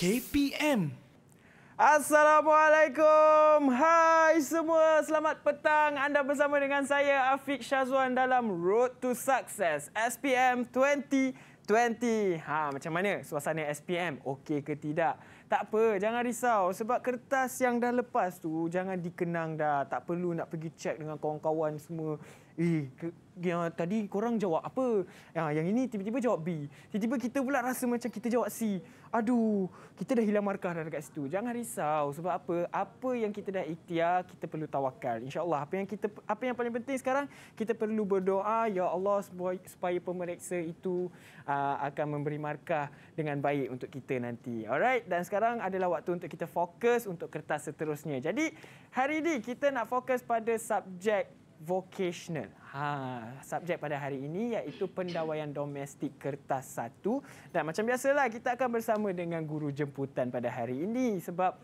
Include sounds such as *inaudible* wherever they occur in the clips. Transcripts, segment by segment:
KPM. Assalamualaikum. Hai semua. Selamat petang. Anda bersama dengan saya, Afiq Shazwan dalam Road to Success SPM 2020. Ha, macam mana suasana SPM? Okey ke tidak? Tak apa, jangan risau. Sebab kertas yang dah lepas tu, jangan dikenang dah. Tak perlu nak pergi cek dengan kawan-kawan semua eh ke, ya, tadi korang jawab apa? Ya, yang ini tiba-tiba jawab B. Tiba-tiba kita pula rasa macam kita jawab C. Aduh, kita dah hilang markah dah dekat situ. Jangan risau sebab apa? Apa yang kita dah ikhtiar, kita perlu tawakal. InsyaAllah, apa yang kita apa yang paling penting sekarang, kita perlu berdoa, Ya Allah, supaya pemeriksa itu uh, akan memberi markah dengan baik untuk kita nanti. Alright, dan sekarang adalah waktu untuk kita fokus untuk kertas seterusnya. Jadi, hari ini kita nak fokus pada subjek vocational. Ha, subjek pada hari ini iaitu pendawaian domestik kertas satu. Dan macam biasalah kita akan bersama dengan guru jemputan pada hari ini sebab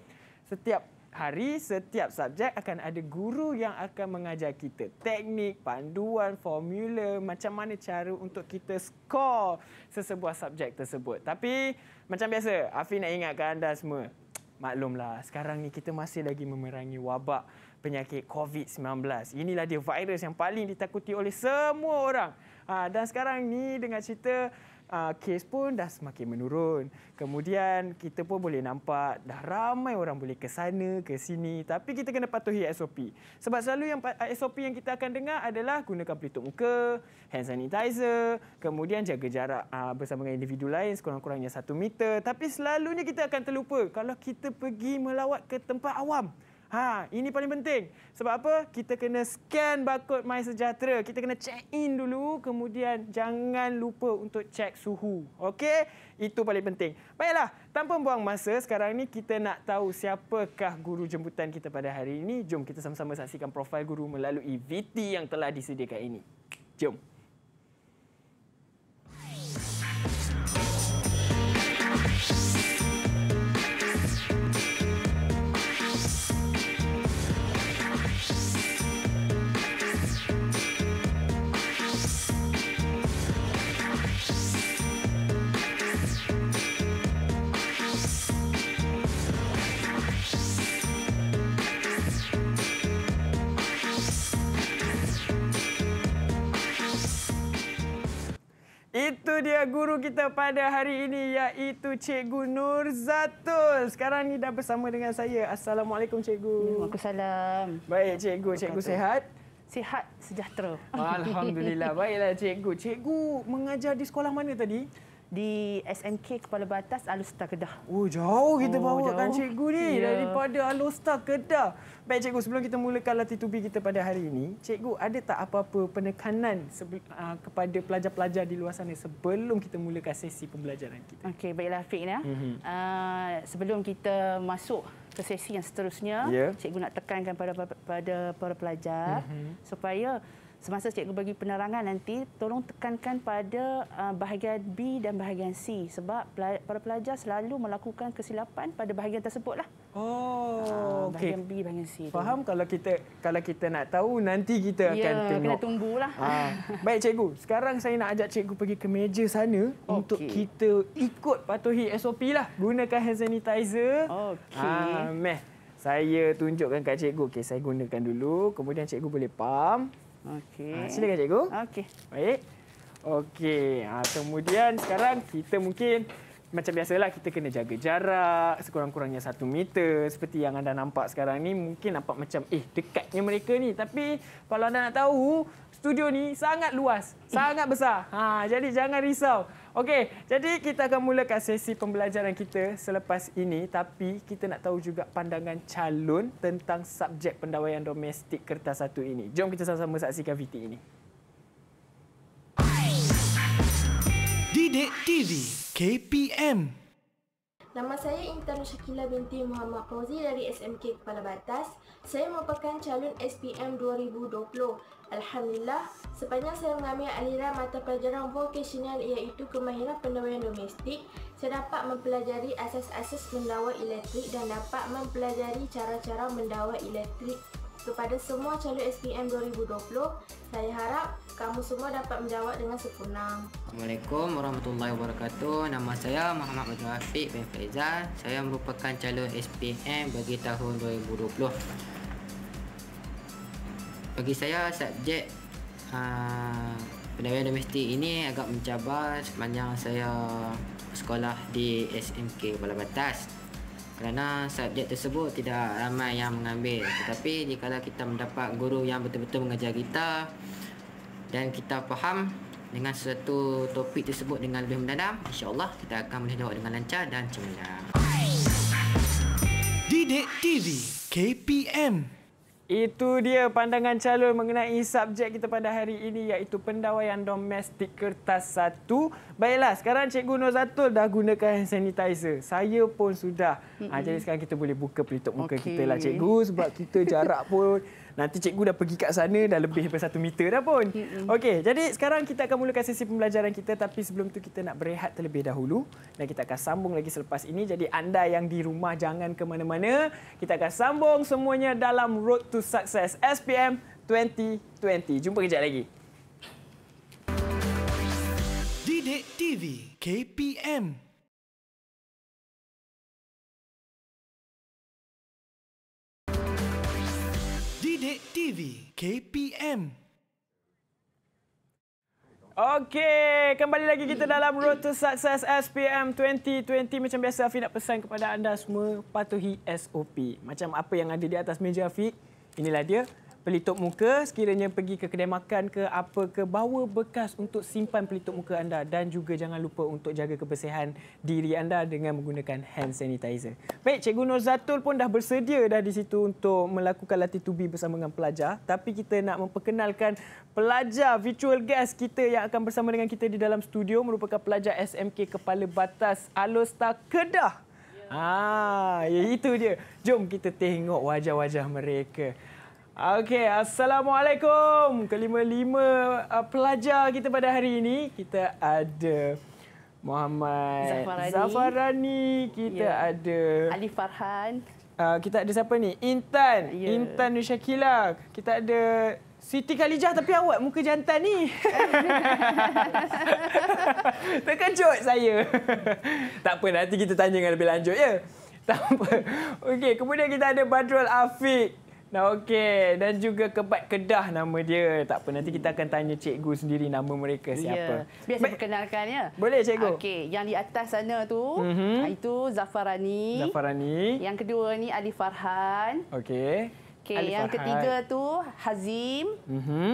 setiap hari setiap subjek akan ada guru yang akan mengajar kita teknik, panduan, formula, macam mana cara untuk kita skor sesebuah subjek tersebut. Tapi macam biasa, Afi nak ingatkan anda semua, maklumlah sekarang ni kita masih lagi memerangi wabak penyakit COVID-19. Inilah dia virus yang paling ditakuti oleh semua orang. Ha, dan sekarang ni dengan cerita uh, kes pun dah semakin menurun. Kemudian kita pun boleh nampak dah ramai orang boleh ke sana, ke sini. Tapi kita kena patuhi SOP. Sebab selalu yang eh, SOP yang kita akan dengar adalah gunakan pelitup muka, hand sanitizer, kemudian jaga jarak uh, bersama dengan individu lain sekurang-kurangnya satu meter. Tapi selalunya kita akan terlupa kalau kita pergi melawat ke tempat awam. Ha, ini paling penting. Sebab apa? Kita kena scan barcode My Sejahtera. Kita kena check in dulu. Kemudian jangan lupa untuk check suhu. Okey? Itu paling penting. Baiklah, tanpa buang masa, sekarang ni kita nak tahu siapakah guru jemputan kita pada hari ini. Jom kita sama-sama saksikan profil guru melalui VT yang telah disediakan ini. Jom. Jom. Itu dia guru kita pada hari ini iaitu Cikgu Nur Zatul. Sekarang ni dah bersama dengan saya. Assalamualaikum Cikgu. Waalaikumsalam. Baik Cikgu, Cikgu Sehat Sihat sejahtera. Alhamdulillah. *laughs* Baiklah Cikgu. Cikgu mengajar di sekolah mana tadi? di SMK Kepala Batas Alustar Kedah. Oh, jauh kita oh, bawa kan jauh. kan cikgu ni yeah. daripada Alustar Kedah. Baik cikgu, sebelum kita mulakan latitubi kita pada hari ini, cikgu ada tak apa-apa penekanan ah, kepada pelajar-pelajar di luar sana sebelum kita mulakan sesi pembelajaran kita? Okey, baiklah Fik. Mm -hmm. uh, ah, sebelum kita masuk ke sesi yang seterusnya, yeah. cikgu nak tekankan pada, pada para pelajar mm -hmm. supaya... Semasa cikgu bagi penerangan nanti, tolong tekankan pada uh, bahagian B dan bahagian C sebab para pelajar selalu melakukan kesilapan pada bahagian tersebut lah. Oh, ah, okey. Bahagian B bahagian C. Faham tu. kalau kita kalau kita nak tahu nanti kita ya, akan tengok. Ya, kena tunggu lah. Ah, baik cikgu, sekarang saya nak ajak cikgu pergi ke meja sana okay. untuk kita ikut patuhi SOP lah. Gunakan hand sanitizer. Okey. Ah meh. Saya tunjukkan kepada cikgu. Okey, saya gunakan dulu. Kemudian cikgu boleh pam. Okey. Ha, silakan cikgu. Okey. Baik. Okey. Ha, kemudian sekarang kita mungkin macam biasalah kita kena jaga jarak sekurang-kurangnya satu meter seperti yang anda nampak sekarang ni mungkin nampak macam eh dekatnya mereka ni tapi kalau anda nak tahu studio ni sangat luas, eh. sangat besar. Ha, jadi jangan risau. Okey, jadi kita akan mulakan sesi pembelajaran kita selepas ini tapi kita nak tahu juga pandangan calon tentang subjek pendawaian domestik kertas satu ini. Jom kita sama-sama saksikan VT ini. Didik TV KPM Nama saya Intan Syakila binti Muhammad Fauzi dari SMK Kepala Batas. Saya merupakan calon SPM 2020. Alhamdulillah, sepanjang saya mengambil aliran mata pelajaran vocational iaitu kemahiran pendawaian domestik, saya dapat mempelajari asas-asas mendawa elektrik dan dapat mempelajari cara-cara mendawa elektrik kepada semua calon SPM 2020 saya harap kamu semua dapat menjawab dengan sempurna Assalamualaikum warahmatullahi wabarakatuh nama saya Muhammad Abdul Afiq bin Faizal saya merupakan calon SPM bagi tahun 2020 bagi saya subjek uh, ah, pendidikan domestik ini agak mencabar sepanjang saya sekolah di SMK Pulau Batas kerana subjek tersebut tidak ramai yang mengambil tetapi jika kita mendapat guru yang betul-betul mengajar kita dan kita faham dengan suatu topik tersebut dengan lebih mendalam insyaallah kita akan boleh jawab dengan lancar dan cemerlang Didik TV KPM itu dia pandangan calon mengenai subjek kita pada hari ini iaitu pendawaian domestik kertas satu. Baiklah, sekarang Cikgu Nozatul dah gunakan hand sanitizer. Saya pun sudah. Ha, jadi sekarang kita boleh buka pelitup muka okay. kita lah Cikgu sebab kita jarak pun Nanti cikgu dah pergi kat sana dah lebih daripada satu meter dah pun. Okey, jadi sekarang kita akan mulakan sesi pembelajaran kita tapi sebelum tu kita nak berehat terlebih dahulu dan kita akan sambung lagi selepas ini. Jadi anda yang di rumah jangan ke mana-mana. Kita akan sambung semuanya dalam Road to Success SPM 2020. Jumpa kejap lagi. Didik TV KPM TV KPM. Okey, kembali lagi kita dalam Road to Success SPM 2020. Macam biasa, Afi nak pesan kepada anda semua, patuhi SOP. Macam apa yang ada di atas meja, Afi. Inilah dia, pelitup muka sekiranya pergi ke kedai makan ke apa ke bawa bekas untuk simpan pelitup muka anda dan juga jangan lupa untuk jaga kebersihan diri anda dengan menggunakan hand sanitizer. Baik Cikgu Nur Zatul pun dah bersedia dah di situ untuk melakukan latih tubi bersama dengan pelajar tapi kita nak memperkenalkan pelajar virtual guest kita yang akan bersama dengan kita di dalam studio merupakan pelajar SMK Kepala Batas Alostar Kedah. Ya. Ah, ya itu dia. Jom kita tengok wajah-wajah mereka. Okey, assalamualaikum. Kelima-lima uh, pelajar kita pada hari ini, kita ada Muhammad Zafarani, Zafarani. kita yeah. ada Ali Farhan. Uh, kita ada siapa ni? Intan, yeah. Intan Nushakila. Kita ada Siti Khalijah tapi awak muka jantan ni. *laughs* Terkejut saya. *laughs* tak apa, nanti kita tanya dengan lebih lanjut ya. Tak apa. Okey, kemudian kita ada Badrul Afiq. Nah, okey. Dan juga Kebat Kedah nama dia. Tak apa, nanti kita akan tanya cikgu sendiri nama mereka ya. siapa. Ya. Biar saya perkenalkan, ya? Boleh, cikgu. Okey, yang di atas sana tu, mm -hmm. itu Zafarani. Zafarani. Yang kedua ni Ali Farhan. Okey. Okey, yang Farhan. ketiga tu Hazim. Mm -hmm.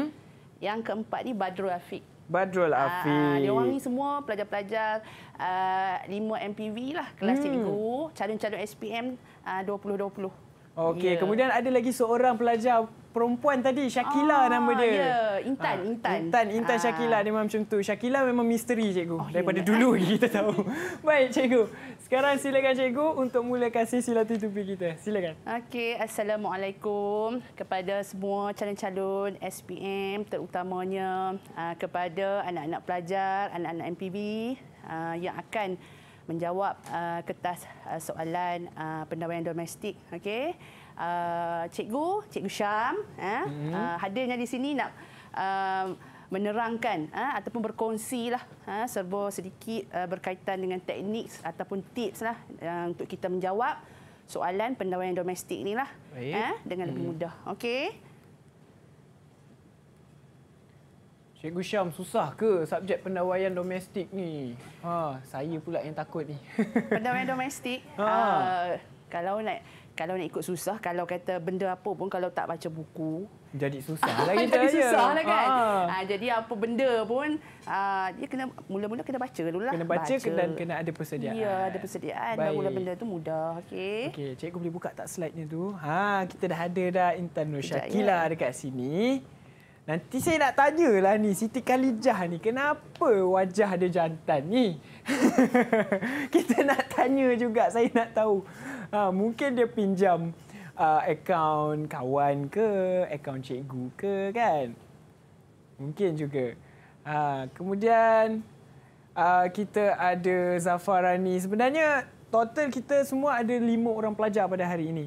Yang keempat ni Badrul Afiq. Badrul ah, ah, Afiq. Dia orang ni semua pelajar-pelajar uh, 5 MPV lah kelas hmm. cikgu, calon-calon SPM uh, 2020. Okey, yeah. kemudian ada lagi seorang pelajar perempuan tadi, Shakila ah, nama dia. Ya, yeah. Intan, ah. Intan. Intan, Intan ah. Shakila dia memang macam tu. Shakila memang misteri cikgu. Oh, ya. daripada yeah. dulu lagi kita tahu. *laughs* Baik cikgu. Sekarang silakan cikgu untuk mulakan sesi latih tupi kita. Silakan. Okey, assalamualaikum kepada semua calon-calon SPM terutamanya ah, kepada anak-anak pelajar, anak-anak MPB ah, yang akan menjawab uh, kertas uh, soalan uh, pendawaian domestik. Okey. Uh, cikgu, Cikgu Syam, eh, mm-hmm. uh, hadirnya di sini nak uh, menerangkan uh, ataupun berkongsi lah uh, serba sedikit uh, berkaitan dengan teknik ataupun tips lah uh, untuk kita menjawab soalan pendawaian domestik ni lah eh, dengan lebih mm-hmm. mudah. Okey. Cikgu Syam susah ke subjek pendawaian domestik ni? Ha, saya pula yang takut ni. *laughs* Pendawaian domestik? Ha. Uh, kalau nak kalau nak ikut susah, kalau kata benda apa pun kalau tak baca buku, jadi susah lagi *laughs* jadi susah lah ha. kan. Ha. Ha, jadi apa benda pun ha, dia kena mula-mula kena baca dulu lah. Kena baca, baca. dan kena ada persediaan. Ya, ada persediaan. Baik. Dan mula benda tu mudah. okay? Okay, cikgu boleh buka tak slide-nya tu? Ha, kita dah ada dah Intan Nur Syakila ya. dekat sini. Nanti saya nak tanyalah ni Siti Khalijah ni kenapa wajah dia jantan ni? *laughs* Kita nak tanya juga saya nak tahu. Ha, mungkin dia pinjam uh, akaun kawan ke, akaun cikgu ke kan? Mungkin juga. Ha, kemudian uh, kita ada Zafarani. Sebenarnya total kita semua ada lima orang pelajar pada hari ini.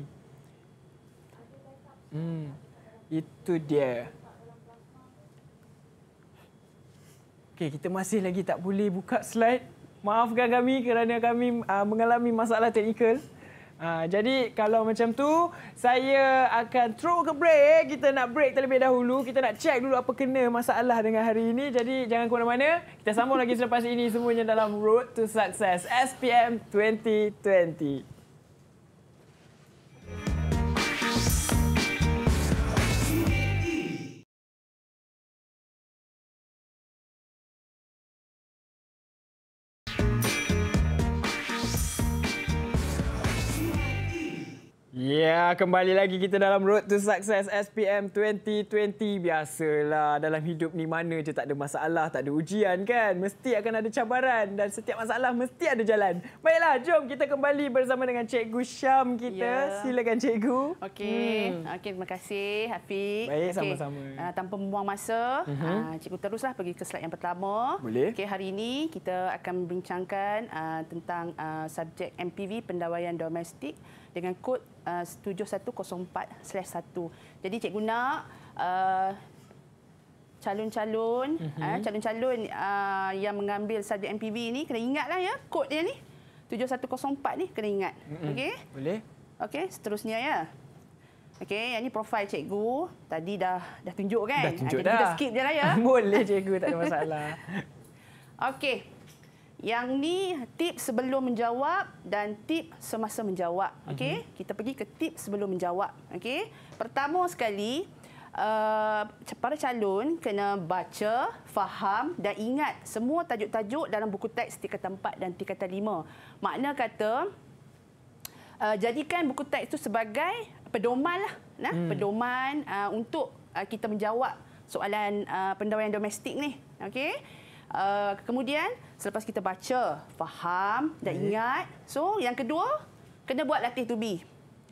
Hmm, itu dia. Okey, kita masih lagi tak boleh buka slide. Maafkan kami kerana kami uh, mengalami masalah teknikal. Uh, jadi kalau macam tu, saya akan throw ke break. Kita nak break terlebih dahulu. Kita nak check dulu apa kena masalah dengan hari ini. Jadi jangan ke mana-mana. Kita sambung lagi selepas ini semuanya dalam Road to Success SPM 2020. Ya, kembali lagi kita dalam Road to Success SPM 2020. Biasalah dalam hidup ni mana je tak ada masalah, tak ada ujian kan. Mesti akan ada cabaran dan setiap masalah mesti ada jalan. Baiklah, jom kita kembali bersama dengan Cikgu Syam kita. Ya. Silakan Cikgu. Okey, hmm. okay, terima kasih Hafiq. Baik, okay. sama-sama. Uh, tanpa membuang masa, uh-huh. uh, Cikgu teruslah pergi ke slide yang pertama. Boleh. Okay, hari ini kita akan membincangkan uh, tentang uh, subjek MPV, pendawaian domestik dengan kod uh, 7104/1. Jadi cikgu nak uh, calon-calon mm-hmm. uh, calon-calon uh, yang mengambil subjek MPV ini kena ingatlah ya kod dia ni. 7104 ni kena ingat. Mm-hmm. Okey? Boleh. Okey, seterusnya ya. Okey, yang ni profil cikgu. Tadi dah dah tunjuk kan? Dah tunjuk ha, jadi dah. Kita skip jelah ya. *laughs* Boleh cikgu, tak ada masalah. *laughs* Okey, yang ni tip sebelum menjawab dan tip semasa menjawab. Okey, uh-huh. kita pergi ke tip sebelum menjawab. Okey. Pertama sekali, uh, para calon kena baca, faham dan ingat semua tajuk-tajuk dalam buku teks tingkat 4 dan tingkat 5. Makna kata uh, jadikan buku teks itu sebagai pedoman lah, nah, hmm. pedoman uh, untuk uh, kita menjawab soalan uh, pendawaian domestik ni. Okey. Uh, kemudian selepas kita baca, faham dan okay. ingat. So yang kedua, kena buat latih to be.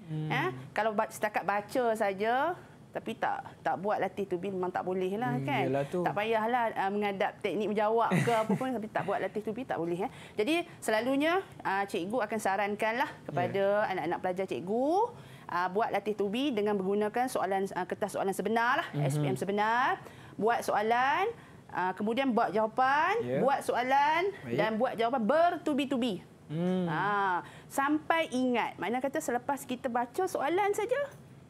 Hmm. Eh, kalau setakat baca saja tapi tak tak buat latih to be memang tak boleh lah hmm, kan. Tu. Tak payahlah uh, eh, mengadap teknik menjawab ke apa pun tapi tak buat latih to be tak boleh eh. Jadi selalunya uh, cikgu akan sarankanlah kepada yeah. anak-anak pelajar cikgu uh, buat latih to be dengan menggunakan soalan uh, kertas soalan sebenar lah, mm-hmm. SPM sebenar, buat soalan Ah, kemudian buat jawapan, yeah. buat soalan Baik. dan buat jawapan bertubi-tubi. Hmm. Ha, sampai ingat. Mana kata selepas kita baca soalan saja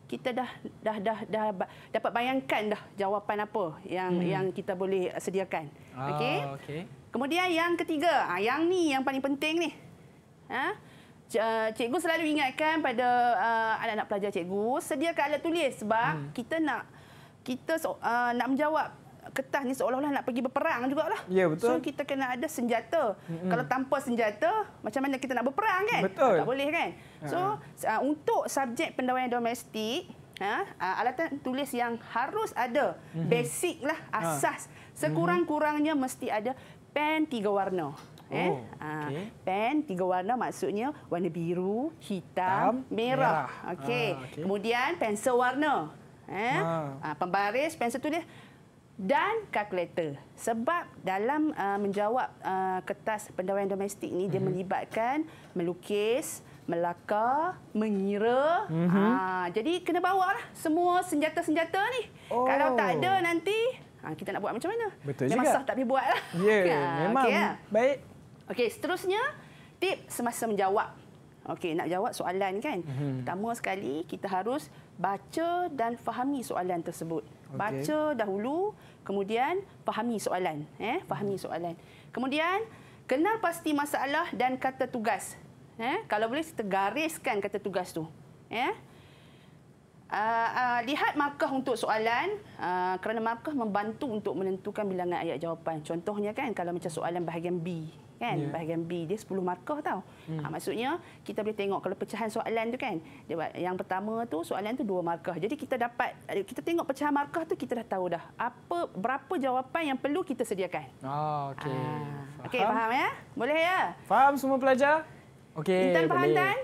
kita dah, dah dah dah dapat bayangkan dah jawapan apa yang hmm. yang kita boleh sediakan. Ah, okey. Okay. Kemudian yang ketiga, ha, yang ni yang paling penting ni. Ha? Cikgu selalu ingatkan pada uh, anak-anak pelajar cikgu sediakan alat tulis sebab hmm. kita nak kita uh, nak menjawab kertas ni seolah-olah nak pergi berperang jugalah. Ya, betul. So kita kena ada senjata. Mm-hmm. Kalau tanpa senjata, macam mana kita nak berperang kan? Betul. Tak boleh kan? Ha. So uh-huh. untuk subjek pendawaian domestik, ha, uh, alatan tulis yang harus ada, mm-hmm. basic lah, ha. asas. Mm-hmm. Sekurang-kurangnya mesti ada pen tiga warna. Eh, oh, okay. pen tiga warna maksudnya warna biru, hitam, Tam, merah. merah. Okey. Ah, okay. Kemudian pensel warna. Eh, ah. pembaris pensel tu dia dan kalkulator. Sebab dalam uh, menjawab uh, kertas pendawaian domestik ni dia mhm. melibatkan melukis, melaka, mengira. Mm-hmm. Uh, jadi kena bawa lah semua senjata-senjata ni. Oh. Kalau tak ada nanti, uh, kita nak buat macam mana? Betul memang juga. sah tak boleh buat lah. Ya, *laughs* yeah, memang. Okay, ya. baik. Okey, seterusnya, tip semasa menjawab. Okey, nak jawab soalan kan? Mm-hmm. Pertama sekali, kita harus baca dan fahami soalan tersebut baca dahulu kemudian fahami soalan eh fahami hmm. soalan kemudian kenal pasti masalah dan kata tugas eh kalau boleh tergariskan kata tugas tu eh uh, uh, lihat markah untuk soalan uh, kerana markah membantu untuk menentukan bilangan ayat jawapan contohnya kan kalau macam soalan bahagian B kan yeah. bahagian B dia 10 markah tau. Hmm. Ha, maksudnya kita boleh tengok kalau pecahan soalan tu kan. Dia yang pertama tu soalan tu 2 markah. Jadi kita dapat eh, kita tengok pecahan markah tu kita dah tahu dah apa berapa jawapan yang perlu kita sediakan. Oh ah, okay ah. Ha. Okey faham ya? Boleh ya? Faham semua pelajar? Okey. Intan faham tak?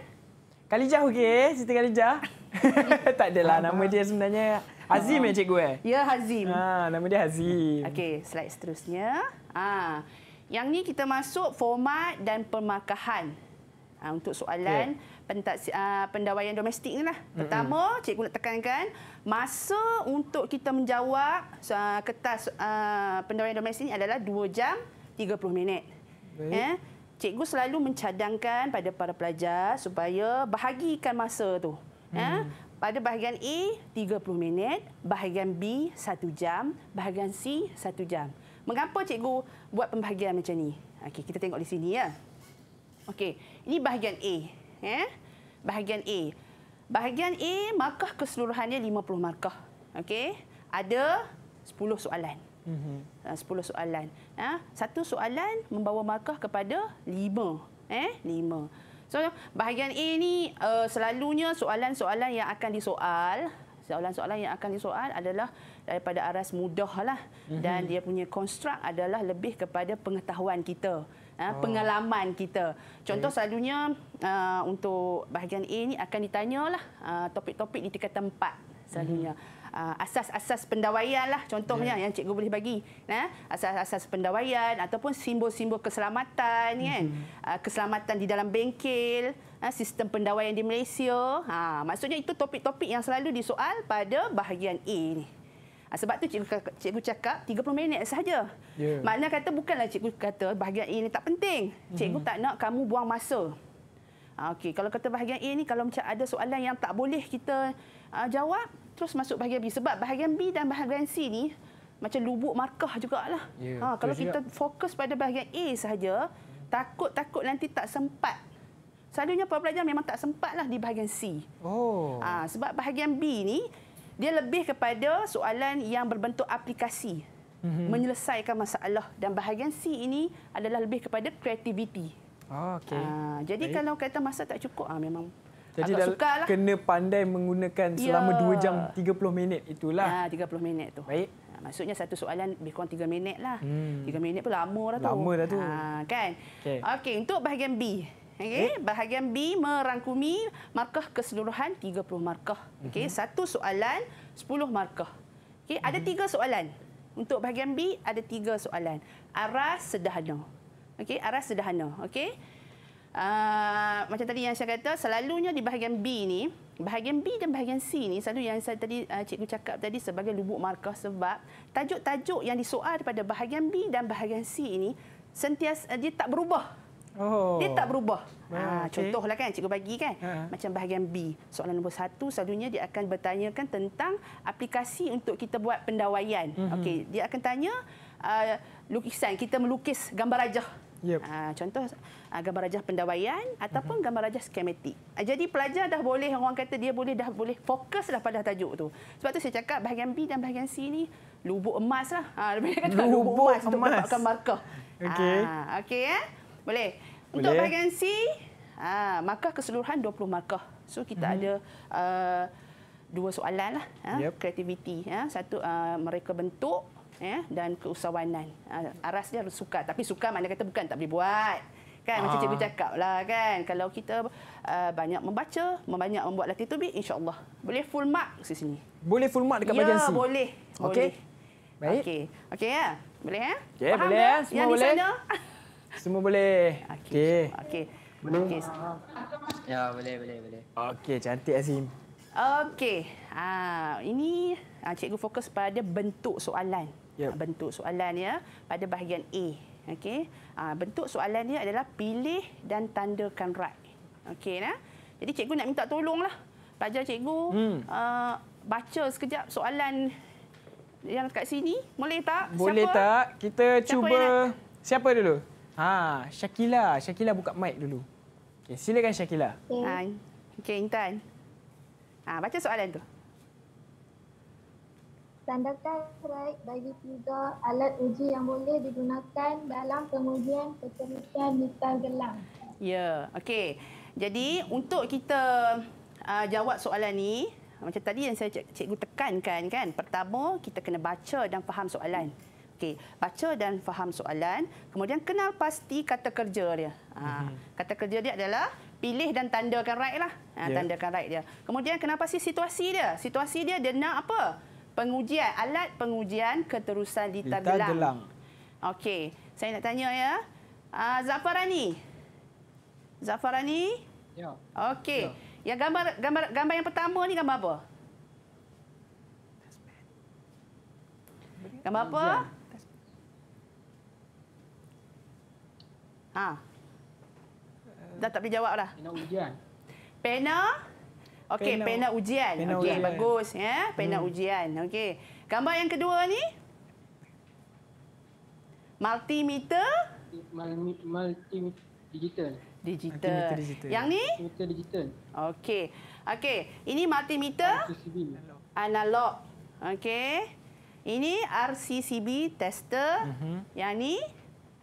Kalijah okey, kali eh? Kalijah. *laughs* tak adalah faham nama dia sebenarnya Hazim ya ah. eh, cikgu eh? Ya Hazim. Ha, nama dia Hazim. Okey, slide seterusnya. Ah. Yang ni kita masuk format dan permakahan. Ha, untuk soalan okay. pentas, uh, pendawaian domestik ni lah. Pertama, mm -hmm. cikgu nak tekankan, masa untuk kita menjawab uh, kertas uh, pendawaian domestik ni adalah 2 jam 30 minit. Okay. Eh? Cikgu selalu mencadangkan pada para pelajar supaya bahagikan masa tu. Mm. Eh? Hmm. Pada bahagian A, 30 minit. Bahagian B, 1 jam. Bahagian C, 1 jam. Mengapa cikgu buat pembahagian macam ni? Okey, kita tengok di sini ya. Okey, ini bahagian A, ya. Eh? Bahagian A. Bahagian A markah keseluruhannya 50 markah. Okey. Ada 10 soalan. Mhm. Mm uh, 10 soalan. Ya, eh? satu soalan membawa markah kepada 5, eh? 5. So, bahagian A ni uh, selalunya soalan-soalan yang akan disoal, soalan-soalan yang akan disoal adalah daripada aras mudah lah mhm. dan dia punya konstruk adalah lebih kepada pengetahuan kita ha, oh. pengalaman kita contoh selalunya ha, untuk bahagian A ni akan lah ha, topik-topik di tingkat tempat selalunya mhm. asas-asas pendawaian lah contohnya ya. yang cikgu boleh bagi asas-asas pendawaian ataupun simbol-simbol keselamatan kan mhm. keselamatan di dalam bengkel sistem pendawaian di Malaysia ha, maksudnya itu topik-topik yang selalu disoal pada bahagian A ni Ah, sebab tu cikgu, cikgu cakap 30 minit sahaja. Yeah. Maknanya kata bukanlah cikgu kata bahagian A ni tak penting. Mhm. Cikgu mm-hmm. tak nak kamu buang masa. Ah, okay, kalau kata bahagian A ni kalau macam ada soalan yang tak boleh kita uh, jawab, terus masuk bahagian B sebab bahagian B dan bahagian C ni macam lubuk markah juga Yeah. Ha, ya, kalau so, kita juga. fokus pada bahagian A saja takut-takut nanti tak sempat Selalunya pelajar memang tak sempatlah di bahagian C. Oh. Ha, sebab bahagian B ni dia lebih kepada soalan yang berbentuk aplikasi mm-hmm. menyelesaikan masalah dan bahagian C ini adalah lebih kepada kreativiti. Oh, ah, okay. Aa, ah, jadi Baik. kalau kata masa tak cukup ah memang jadi agak sukar lah. Kena pandai menggunakan ya. selama ya. 2 jam 30 minit itulah. Ya, 30 minit tu. Baik. Ah, maksudnya satu soalan lebih kurang tiga minit lah. Hmm. Tiga minit pun lama dah tu. Lama dah tu. Ha, kan? Okey, okay, untuk bahagian B. Okay. Eh? Bahagian B merangkumi markah keseluruhan 30 markah. Okay. Mm Satu soalan, 10 markah. Okay. Mm Ada mhm. tiga soalan. Untuk bahagian B, ada tiga soalan. Aras sederhana. Okay. Aras sederhana. Okay. Uh, macam tadi yang saya kata, selalunya di bahagian B ini bahagian B dan bahagian C ini selalu yang saya tadi uh, cikgu cakap tadi sebagai lubuk markah sebab tajuk-tajuk yang disoal daripada bahagian B dan bahagian C ini, sentiasa uh, dia tak berubah Oh. Dia tak berubah. Ha, ah, okay. Contohlah kan, cikgu bagi kan. Ha, ha. Macam bahagian B. Soalan nombor satu, selalunya dia akan bertanyakan tentang aplikasi untuk kita buat pendawaian. Mm -hmm. okay. Dia akan tanya uh, lukisan, kita melukis gambar rajah. Yep. Ha, contoh, uh, gambar rajah pendawaian ataupun mm -hmm. gambar rajah skematik. Jadi pelajar dah boleh, orang kata dia boleh dah boleh fokus dah pada tajuk tu. Sebab tu saya cakap bahagian B dan bahagian C ni lubuk emas lah. Ha, *laughs* lubuk, lubuk emas untuk dapatkan markah. Okey. Ha, Okey, eh? ya. Boleh. Untuk Boleh. bahagian C, ha, markah keseluruhan 20 markah. So kita hmm. ada uh, dua soalan lah, ha, yep. kreativiti. Ya. Satu uh, mereka bentuk ya, dan keusahawanan. Uh, aras dia harus suka. Tapi suka mana kata bukan tak boleh buat. Kan? Macam Aa. cikgu cakap lah kan. Kalau kita uh, banyak membaca, banyak membuat latihan tubi, insyaAllah. Boleh full mark di sini. Boleh full mark dekat ya, bahagian C? Ya, boleh. Okey. Baik. Okey. Okey ya? Boleh ya? Okey, boleh ya? ya? Semua yang boleh. Di sana? *laughs* Semua boleh. Okey. Okey. Okay. Boleh. Okay. Ya, boleh, boleh, boleh. Okey, cantik Azim. Okey. Ha, ini ah, cikgu fokus pada bentuk soalan. Yep. Ya. Ah, bentuk soalan ya pada bahagian A. Okey. Ha, bentuk soalan ni adalah pilih dan tandakan right. Okey nah. Jadi cikgu nak minta tolonglah. Pelajar cikgu hmm. uh, baca sekejap soalan yang kat sini. Boleh tak? Boleh siapa? tak? Kita siapa cuba siapa dulu? Ha, Shakila, Shakila buka mic dulu. Okey, silakan Shakila. Hai. Okey, Intan. Ha, baca soalan tu. Tandakan kerai bagi tiga alat uji yang boleh digunakan dalam pengujian keterikan metal gelang. Ya, okey. Jadi untuk kita uh, jawab soalan ni, macam tadi yang saya cikgu tekankan kan, pertama kita kena baca dan faham soalan. Okey, baca dan faham soalan, kemudian kenal pasti kata kerja dia. Ha, mhm. kata kerja dia adalah pilih dan tandakan right lah. Ha, ya. tandakan right dia. Kemudian kenapa sih situasi dia. Situasi dia dia nak apa? Pengujian, alat pengujian keterusan Lita, Lita Okey, saya nak tanya ya. Ah Zafarani. Zafarani? Ya. Okey. Ya. ya. gambar gambar gambar yang pertama ni gambar apa? Gambar apa? Ha. Uh, dah tak boleh jawab dah. Pena ujian. Pena? Okey, pena, pena ujian. Okey, bagus. Ya? Pena hmm. ujian. Okey. Gambar yang kedua ni? Multimeter? Multi, digital. Digital. digital. Yang ni? Multimeter digital. Okey. Okey. Ini multimeter? RCCB. Analog. Okey. Ini RCCB tester. Uh mhm. -huh. Yang ni?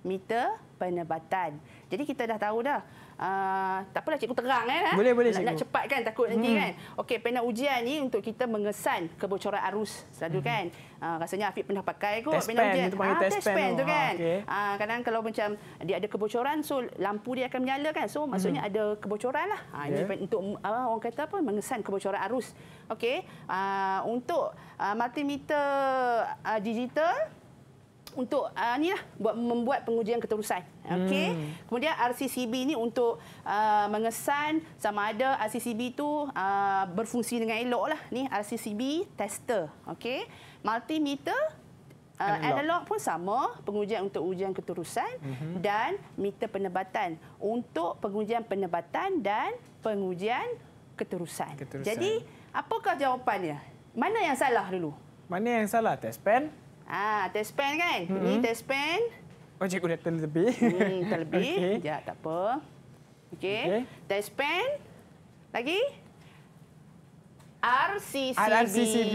Meter penebatan. Jadi kita dah tahu dah. Uh, tak apalah cikgu terang eh. Boleh boleh nak, cikgu. Nak cepat kan takut nanti hmm. kan. Okey panel ujian ni untuk kita mengesan kebocoran arus selalu hmm. kan. Uh, rasanya Afiq pernah pakai kot test panel pen, ujian. Itu ah, test pen, pen tu oh, kan. Okay. Uh, kadang kalau macam dia ada kebocoran so lampu dia akan menyala kan. So maksudnya hmm. ada kebocoran lah. Uh, yeah. ini untuk uh, orang kata apa mengesan kebocoran arus. Okey uh, untuk uh, multimeter uh, digital untuk uh, ni lah buat membuat pengujian keterusan. Okey. Hmm. Kemudian RCCB ni untuk uh, mengesan sama ada RCCB tu uh, berfungsi dengan elok lah. Ni RCCB tester. Okey. Multimeter Uh, analog. analog pun sama pengujian untuk ujian keterusan mm -hmm. dan meter penebatan untuk pengujian penebatan dan pengujian keterusan. keterusan. Jadi, apakah jawapannya? Mana yang salah dulu? Mana yang salah? Test pen Ah, test pen kan? Mm -hmm. Ini test pen. Oh, cikgu dah terlebih. Hmm, terlebih. *laughs* Okay. Ya, tak apa. Okey. Okay. Test pen. Lagi. RCCB. RCCB.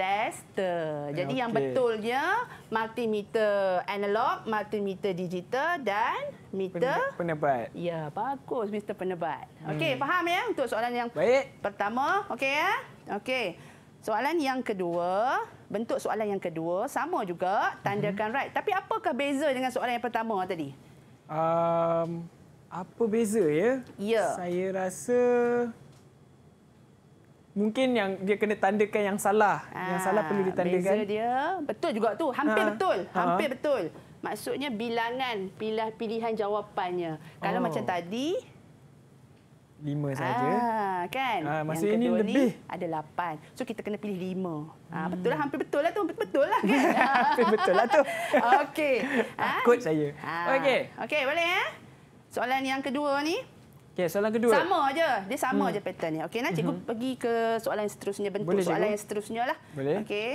Tester. Jadi okay. Eh, yang betulnya multimeter analog, multimeter digital dan meter penebat. Ya, bagus Mr. Penebat. Hmm. Okey, faham ya untuk soalan yang Baik. pertama? Okey ya? Okey. Soalan yang kedua, bentuk soalan yang kedua sama juga tandakan mhm. right. Tapi apakah beza dengan soalan yang pertama tadi? Um, apa beza ya? Ya. Saya rasa mungkin yang dia kena tandakan yang salah. Ha, yang salah perlu ah, ditandakan. Beza dia. Betul juga tu. Hampir ha. betul. Ah. Hampir ha. betul. Maksudnya bilangan pilihan pilihan jawapannya. Kalau oh. macam tadi lima ah, saja. Ah, kan? Ah, masa yang ini lebih. Ada lapan. So kita kena pilih lima. Ah, betul lah, hampir betul lah tu. Hampir betul lah kan? *laughs* hampir betul lah tu. *laughs* Okey. Ah. Takut ah. saya. Ah. Okey. Okey, boleh ya? Eh? Soalan yang kedua ni. Okey, soalan kedua. Sama aja. Dia sama hmm. aja pattern ni. Okey, nak cikgu hmm. pergi ke soalan yang seterusnya bentuk boleh, soalan cikgu. yang seterusnya lah. Boleh. Okey.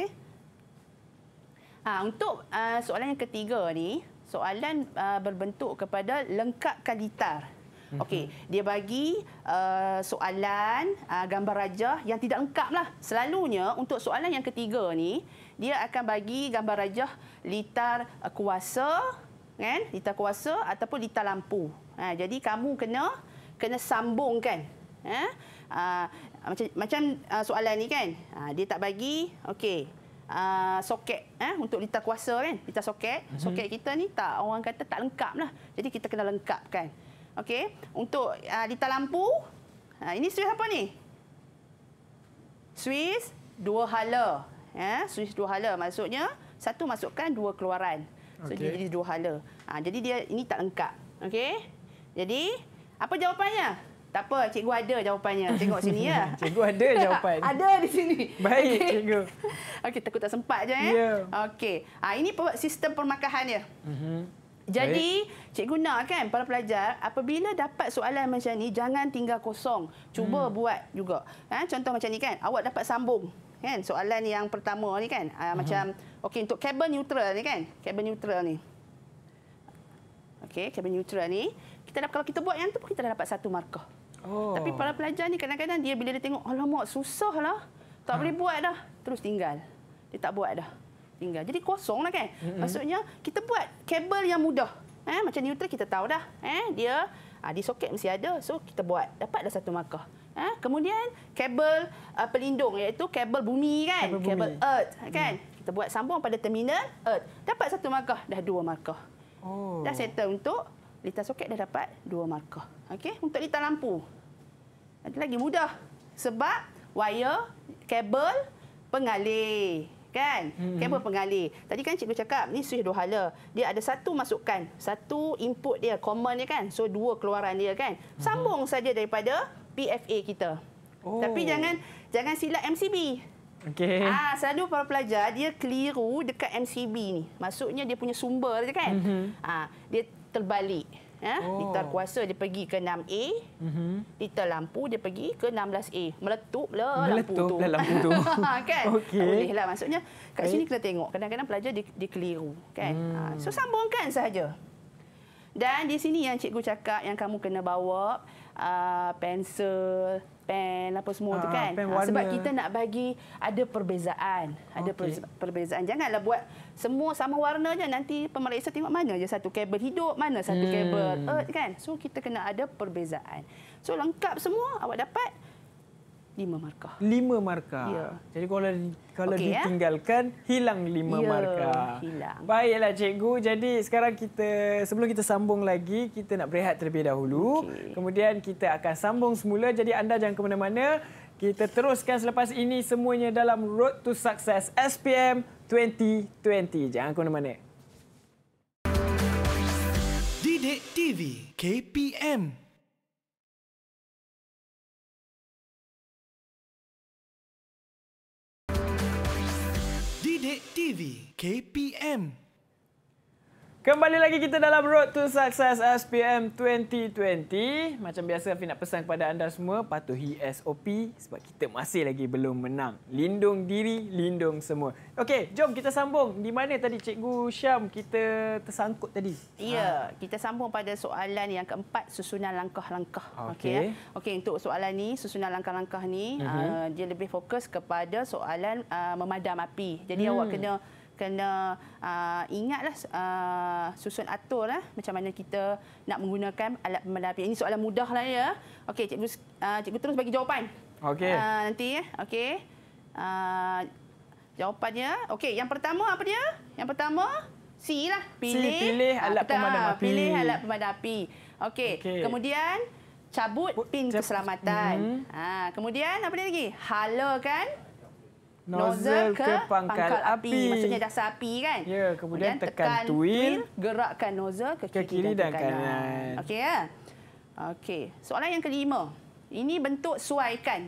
Ah, untuk uh, soalan yang ketiga ni, soalan uh, berbentuk kepada lengkapkan litar. Mhm. Okey, dia bagi uh, soalan uh, gambar raja yang tidak lengkap lah Selalunya untuk soalan yang ketiga ni, dia akan bagi gambar raja litar uh, kuasa, kan? Litar kuasa ataupun litar lampu. Ha, jadi kamu kena kena sambungkan. Ha? Uh, macam macam uh, soalan ni kan. Ha, dia tak bagi, okey. Uh, soket eh, untuk litar kuasa kan, litar soket. Mhm. Soket kita ni tak orang kata tak lengkap lah. Jadi kita kena lengkapkan. Okey, untuk uh, ah, litar lampu. Ha, ah, ini Swiss apa ni? Swiss dua hala. Ya, Swiss dua hala maksudnya satu masukkan dua keluaran. So okay. dia jadi dua hala. Ha, jadi dia ini tak lengkap. Okey. Jadi apa jawapannya? Tak apa, cikgu ada jawapannya. Tengok sini ya. *laughs* cikgu ada jawapan. *laughs* ada di sini. Baik, okay. cikgu. *laughs* Okey, takut tak sempat je eh. Yeah. Okey. Ha, ini sistem permakahan dia. Mhm. Uh -huh. Jadi, Baik. cikgu nak kan para pelajar apabila dapat soalan macam ni jangan tinggal kosong. Cuba hmm. buat juga. Ha, contoh macam ni kan. Awak dapat sambung kan soalan yang pertama ni kan. Uh ha, -huh. Hmm. macam okey untuk carbon neutral ni kan. Carbon neutral ni. Okey, carbon neutral ni kita dah, kalau kita buat yang tu pun kita dah dapat satu markah. Oh. Tapi para pelajar ni kadang-kadang dia bila dia tengok alamak lah. Tak ha. boleh buat dah. Terus tinggal. Dia tak buat dah tinggal. Jadi kosong lah kan. Maksudnya kita buat kabel yang mudah. Eh, macam neutral kita tahu dah. Eh, dia ha, di soket mesti ada. So kita buat. dapat Dapatlah satu markah. Eh, kemudian kabel uh, pelindung iaitu kabel bumi kan. Kabel, earth kan. Hmm. Kita buat sambung pada terminal earth. Dapat satu markah. Dah dua markah. Oh. Dah settle untuk litar soket dah dapat dua markah. okay? untuk litar lampu. Lagi-lagi mudah. Sebab wire, kabel, pengalir kan? Hmm. Kenapa pengalih? Tadi kan cikgu cakap, ni switch dua hala. Dia ada satu masukan, satu input dia, common dia kan? So, dua keluaran dia kan? Mm-hmm. Sambung hmm. saja daripada PFA kita. Oh. Tapi jangan jangan silap MCB. Okay. Ah, selalu para pelajar, dia keliru dekat MCB ni. Maksudnya dia punya sumber je kan? Hmm. Ah, dia terbalik. Ya? Oh. Litar kuasa dia pergi ke 6A. Mm-hmm. Litar lampu dia pergi ke 16A. Meletup lah lampu tu. Meletup lah lampu tu. *laughs* Ha, kan? Okay. Tak boleh lah maksudnya. Kat sini kena tengok. Kadang-kadang pelajar dia, dia keliru. Kan? Ha, hmm. So sambungkan saja. Dan di sini yang cikgu cakap yang kamu kena bawa uh, pensel, pen apa semua ha, tu ah, kan. Ah, sebab kita nak bagi ada perbezaan. Ada okay. perbezaan. Janganlah buat semua sama warna je nanti pemeriksa tengok mana je satu kabel hidup mana satu hmm. kabel earth kan so kita kena ada perbezaan so lengkap semua awak dapat lima markah lima markah ya. jadi kalau kalau okay, ya. ditinggalkan ya? hilang lima ya, markah hilang. baiklah cikgu jadi sekarang kita sebelum kita sambung lagi kita nak berehat terlebih dahulu okay. kemudian kita akan sambung semula jadi anda jangan ke mana-mana kita teruskan selepas ini semuanya dalam road to success SPM 2020. Jangan ke mana-mana. Didik TV KPM Didik TV KPM Kembali lagi kita dalam Road to Success SPM 2020. Macam biasa Afi nak pesan kepada anda semua patuhi SOP sebab kita masih lagi belum menang. Lindung diri, lindung semua. Okey, jom kita sambung. Di mana tadi Cikgu Syam kita tersangkut tadi? Ya, kita sambung pada soalan yang keempat susunan langkah-langkah. Okey. Okay ya. untuk soalan ni susunan langkah-langkah ni uh-huh. dia lebih fokus kepada soalan uh, memadam api. Jadi hmm. awak kena kena uh, ingatlah uh, susun atur lah, macam mana kita nak menggunakan alat pemadam api. Ini soalan mudah lah ya. Okey, cikgu, uh, cikgu terus bagi jawapan. Okey. Uh, nanti ya. Okey. Uh, jawapannya. Okey, yang pertama apa dia? Yang pertama, C lah. Pilih, C, pilih alat pemadam api. Pilih alat pemadam api. Okey. Okay. Kemudian, cabut pin keselamatan. Hmm. Ha, kemudian apa dia lagi? Halakan nozzle ke, ke pangkal, pangkal api. Maksudnya dasar api kan? Ya, kemudian, kemudian tekan, tekan twin, gerakkan nozzle ke, ke kiri dan, dan kanan. kanan. Okey ya? Okey. Soalan yang kelima. Ini bentuk suaikan,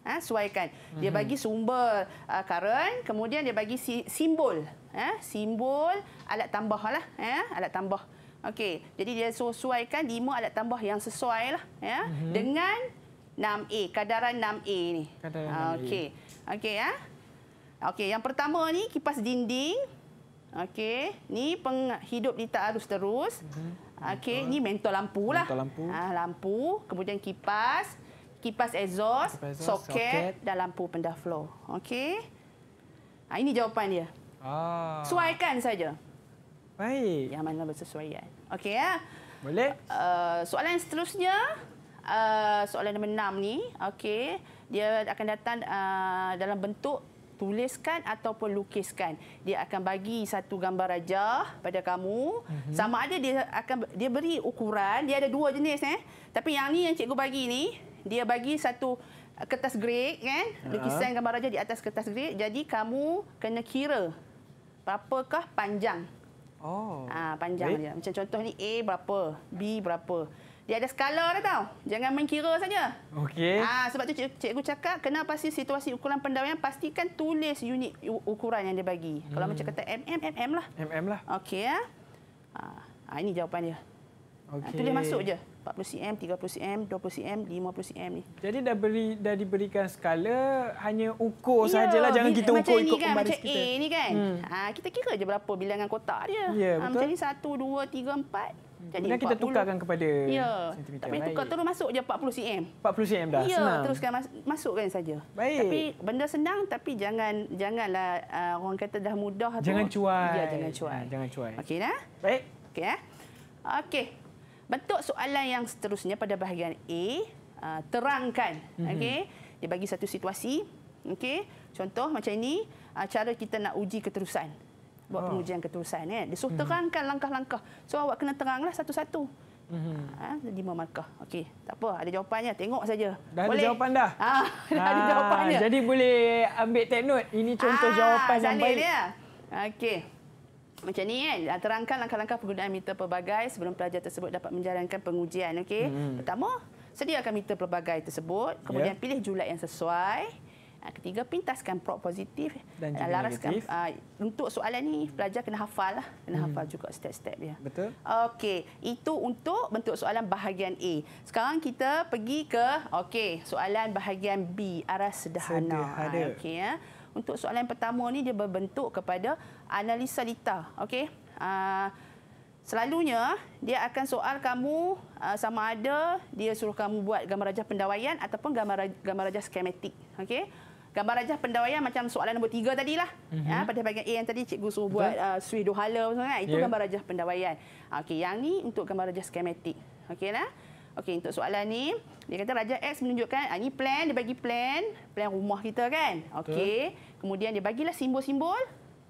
kan? Ha, suai Dia mhm. bagi sumber uh, current, kemudian dia bagi si, simbol. Ha, simbol alat tambah lah. Ya? Alat tambah. Okey, jadi dia sesuaikan lima alat tambah yang sesuai lah, ya, mm -hmm. dengan 6A, kadaran 6A ni. Kadaran 6A. Okey, Okey ya. Okey, yang pertama ni kipas dinding. Okey, ni penghidup di tak arus terus. Mhm. Okey, ni mentol lampu lah. Mentol lampu. Ah, lampu, kemudian kipas, kipas exhaust, kipas exhaust soket, soket dan lampu pendah floor. Okey. Ah, ini jawapan dia. Ah. Suaikan saja. Baik. Yang mana bersesuaian. Okey ya. Boleh. Uh, soalan seterusnya, uh, soalan nombor 6 ni. Okey dia akan datang uh, dalam bentuk tuliskan ataupun lukiskan. Dia akan bagi satu gambar raja pada kamu. Mm-hmm. Sama ada dia akan dia beri ukuran, dia ada dua jenis eh. Tapi yang ni yang cikgu bagi ni, dia bagi satu kertas grek kan, lukisan uh. gambar raja di atas kertas grek. Jadi kamu kena kira berapakah panjang. Oh. Ah, ha, panjang Wait. dia. Macam contoh ni A berapa, B berapa. Dia ada skala dia tahu. Jangan main kira saja. Okey. Ah ha, sebab tu cik, cikgu cakap kena pasti situasi ukuran pendawaian pastikan tulis unit ukuran yang dia bagi. Hmm. Kalau macam kata mm mm lah. Mm lah. Okey Ah, Ha. Ha, ini jawapan dia. Ah, Okey. Ha, tulis masuk je. 40 cm, 30 cm, 20 cm, 50 cm ni. Jadi dah beri dah diberikan skala hanya ukur sajalah jangan kita ukur ikut kan, pembaris kita. Ini kan. Hmm. Ha, kita kira je berapa bilangan kotak dia. Ya, ha, macam ni 1 2 3 4 jadi Kemudian 40. kita tukarkan kepada ya. sentimeter. Tapi tukar terus masuk je 40 cm. 40 cm dah, ya, senang. Ya, teruskan masukkan saja. Baik. Tapi benda senang tapi jangan janganlah uh, orang kata dah mudah jangan ya, Cuai. Ya, jangan cuai. Ya, jangan cuai. Okey nah? Baik. Okey eh. Okey. Bentuk soalan yang seterusnya pada bahagian A, uh, terangkan. Mhm. Okey. Dia bagi satu situasi. Okey. Contoh macam ini, uh, cara kita nak uji keterusan buat ah. pengujian ha. ketulusan kan. Dia suruh mhm. terangkan langkah-langkah. So awak kena teranglah satu-satu. Mhm. Ah, lima markah. Okey, tak apa, ada jawapannya, tengok saja. Dah boleh. ada jawapan dah. Ah, *laughs* dah ada ah, jawapannya. Jadi boleh ambil take note. Ini contoh ah, jawapan yang baik. Dia. Ya? Okey. Macam ni kan, eh? terangkan langkah-langkah penggunaan meter pelbagai sebelum pelajar tersebut dapat menjalankan pengujian, okey. Hmm. Pertama, sediakan meter pelbagai tersebut, kemudian yeah. pilih julat yang sesuai. Ah, ketiga pintaskan prop positif dan juga laraskan negatif. Ah, untuk soalan ini pelajar kena hafal lah kena hmm. hafal juga step-step ya betul okey itu untuk bentuk soalan bahagian A sekarang kita pergi ke okey soalan bahagian B aras sederhana ha, okey ya untuk soalan pertama ini dia berbentuk kepada analisa lita okey uh, selalunya dia akan soal kamu sama ada dia suruh kamu buat gambar rajah pendawaian ataupun gambar gambar rajah skematik okey gambar rajah pendawaian macam soalan nombor tiga tadi lah. Mm-hmm. Ha, ah, pada bahagian A yang tadi cikgu suruh buat uh, sui dohala. Itu yeah. gambar rajah pendawaian. Ah, okay yang ni untuk gambar rajah skematik. Okay lah. Okay untuk soalan ni, dia kata Raja X menunjukkan, ini ah, plan, dia bagi plan, plan rumah kita kan. Okay. kemudian dia bagilah simbol-simbol.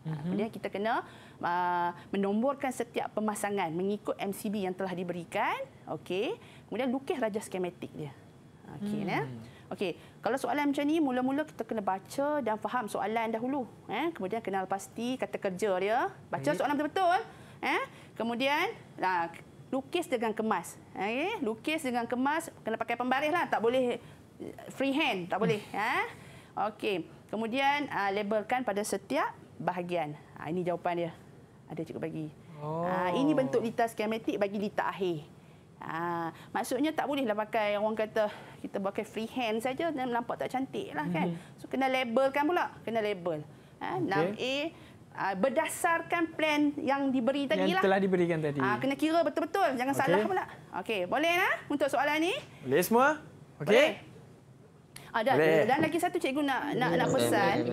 Mm-hmm. Kemudian kita kena uh, menomborkan setiap pemasangan mengikut MCB yang telah diberikan. Okay. kemudian lukis Raja skematik dia. Okay hmm. ya. Okey, kalau soalan macam ni, mula-mula kita kena baca dan faham soalan dahulu. Eh? Kemudian kenal pasti kata kerja dia. Baca okay. soalan betul-betul. Eh? Kemudian nah, lukis dengan kemas. Okay? Eh. Lukis dengan kemas, kena pakai pembaris. Lah. Tak boleh free hand. Tak boleh. Hmm. eh? Okey. Kemudian uh, labelkan pada setiap bahagian. Ha, ini jawapan dia. Ada ah, cikgu bagi. Oh. Ha, ini bentuk lita skematik bagi lita akhir. Ha, maksudnya tak bolehlah pakai yang orang kata kita pakai free hand saja dan nampak tak cantik lah kan. Mm-hmm. So kena labelkan pula, kena label. Ha, okay. 6A uh, ha, berdasarkan plan yang diberi tadi lah. Yang telah diberikan tadi. Ha, kena kira betul-betul, jangan okay. salah pula. Okey, boleh lah untuk soalan ni? Boleh semua? Okey. Ada ah, dan lagi satu cikgu nak nak nak pesan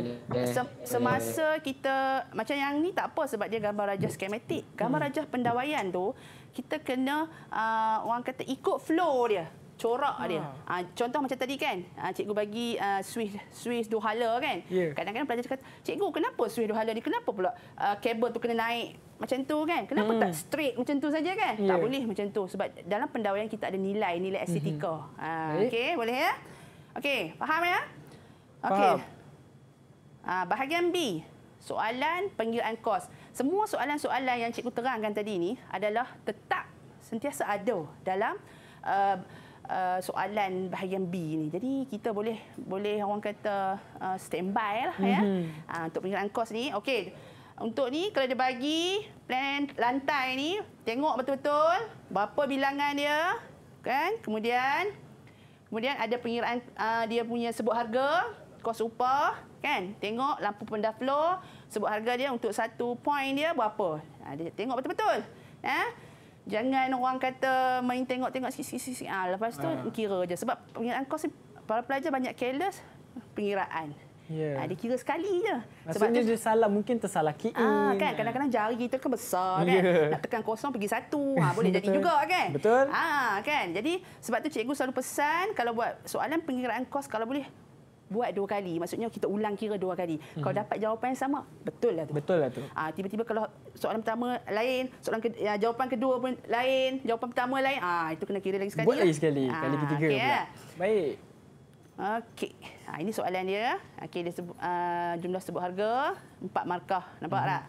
semasa kita macam yang ni tak apa sebab dia gambar rajah skematik. Gambar hmm. rajah pendawaian tu kita kena uh, orang kata ikut flow dia corak ha. dia. Ha, contoh macam tadi kan, cikgu bagi uh, Swiss Swiss Duhala kan. Ya. Kadang-kadang yeah. pelajar cakap, "Cikgu, kenapa Swiss Duhala ni kenapa pula uh, kabel tu kena naik macam tu kan? Kenapa hmm. tak straight macam tu saja kan? Yeah. Tak boleh macam tu sebab dalam pendawaian kita ada nilai, nilai mhm. estetika." Mm-hmm. Ha, okey, boleh ya? Okey, faham ya? Okey. Ah, ha, bahagian B soalan pengiraan kos. Semua soalan-soalan yang cikgu terangkan tadi ini adalah tetap sentiasa ada dalam uh, uh, soalan bahagian B ini. Jadi kita boleh boleh orang kata uh, standby lah mm -hmm. ya. Uh, untuk pengiraan kos ni. Okey. Untuk ni kalau dia bagi plan lantai ni tengok betul-betul berapa bilangan dia kan? Kemudian kemudian ada pengiraan uh, dia punya sebut harga, kos upah kan tengok lampu pendah floor sebut harga dia untuk satu point dia berapa ha, dia tengok betul-betul eh jangan orang kata main tengok-tengok sikit-sikit ah ha, lepas tu ha. kira saja sebab pengiraan kos para pelajar banyak careless pengiraan Yeah. Ha, dia kira sekali saja Maksudnya Sebab dia, salah, mungkin tersalah key ha, kan? Kadang-kadang jari kita kan besar kan? Yeah. Nak tekan kosong pergi satu, *laughs* ha, boleh jadi juga kan? Betul. Ha, kan? Jadi sebab tu cikgu selalu pesan kalau buat soalan pengiraan kos kalau boleh buat dua kali. Maksudnya kita ulang kira dua kali. Hmm. Kalau dapat jawapan yang sama, betul lah tu. Betul lah tu. Ah, tiba-tiba kalau soalan pertama lain, soalan ke, ya, jawapan kedua pun lain, jawapan pertama lain, ah itu kena kira lagi sekali. Buat lah. lagi sekali, ha, kali ketiga okay, pula. Ya. Baik. Okey. Ha, ini soalan dia. Okey, dia sebut, uh, jumlah sebut harga, empat markah. Nampak hmm. tak?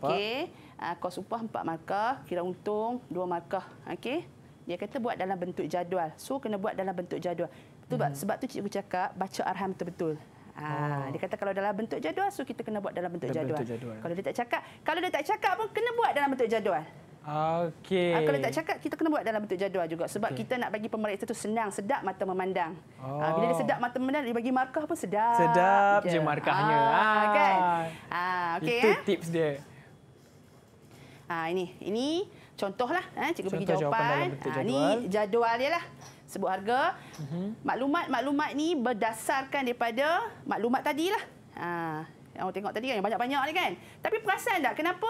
Okey. Uh, kos upah empat markah, kira untung dua markah. Okey. Dia kata buat dalam bentuk jadual. So, kena buat dalam bentuk jadual. Tu hmm. sebab tu cikgu cakap baca arham betul-betul. Ha, oh. dia kata kalau dalam bentuk jadual so kita kena buat dalam bentuk, dalam jadual. jadual. Kalau dia tak cakap, kalau dia tak cakap pun kena buat dalam bentuk jadual. Okey. Ha, kalau tak cakap kita kena buat dalam bentuk jadual juga sebab okay. kita nak bagi pemeriksa tu senang sedap mata memandang. Ah, oh. Ha, bila dia sedap mata memandang dia bagi markah pun sedap. Sedap je, je markahnya. Ha, ha, kan? Ha, okay, itu ha? tips dia. Ha, ini ini contohlah eh cikgu Contoh bagi jawapan. jawapan ha, ini jadual dia lah sebut harga. Maklumat-maklumat ni berdasarkan daripada maklumat tadilah. Ha, yang awak tengok tadi kan, yang banyak-banyak ni kan. Tapi perasan tak kenapa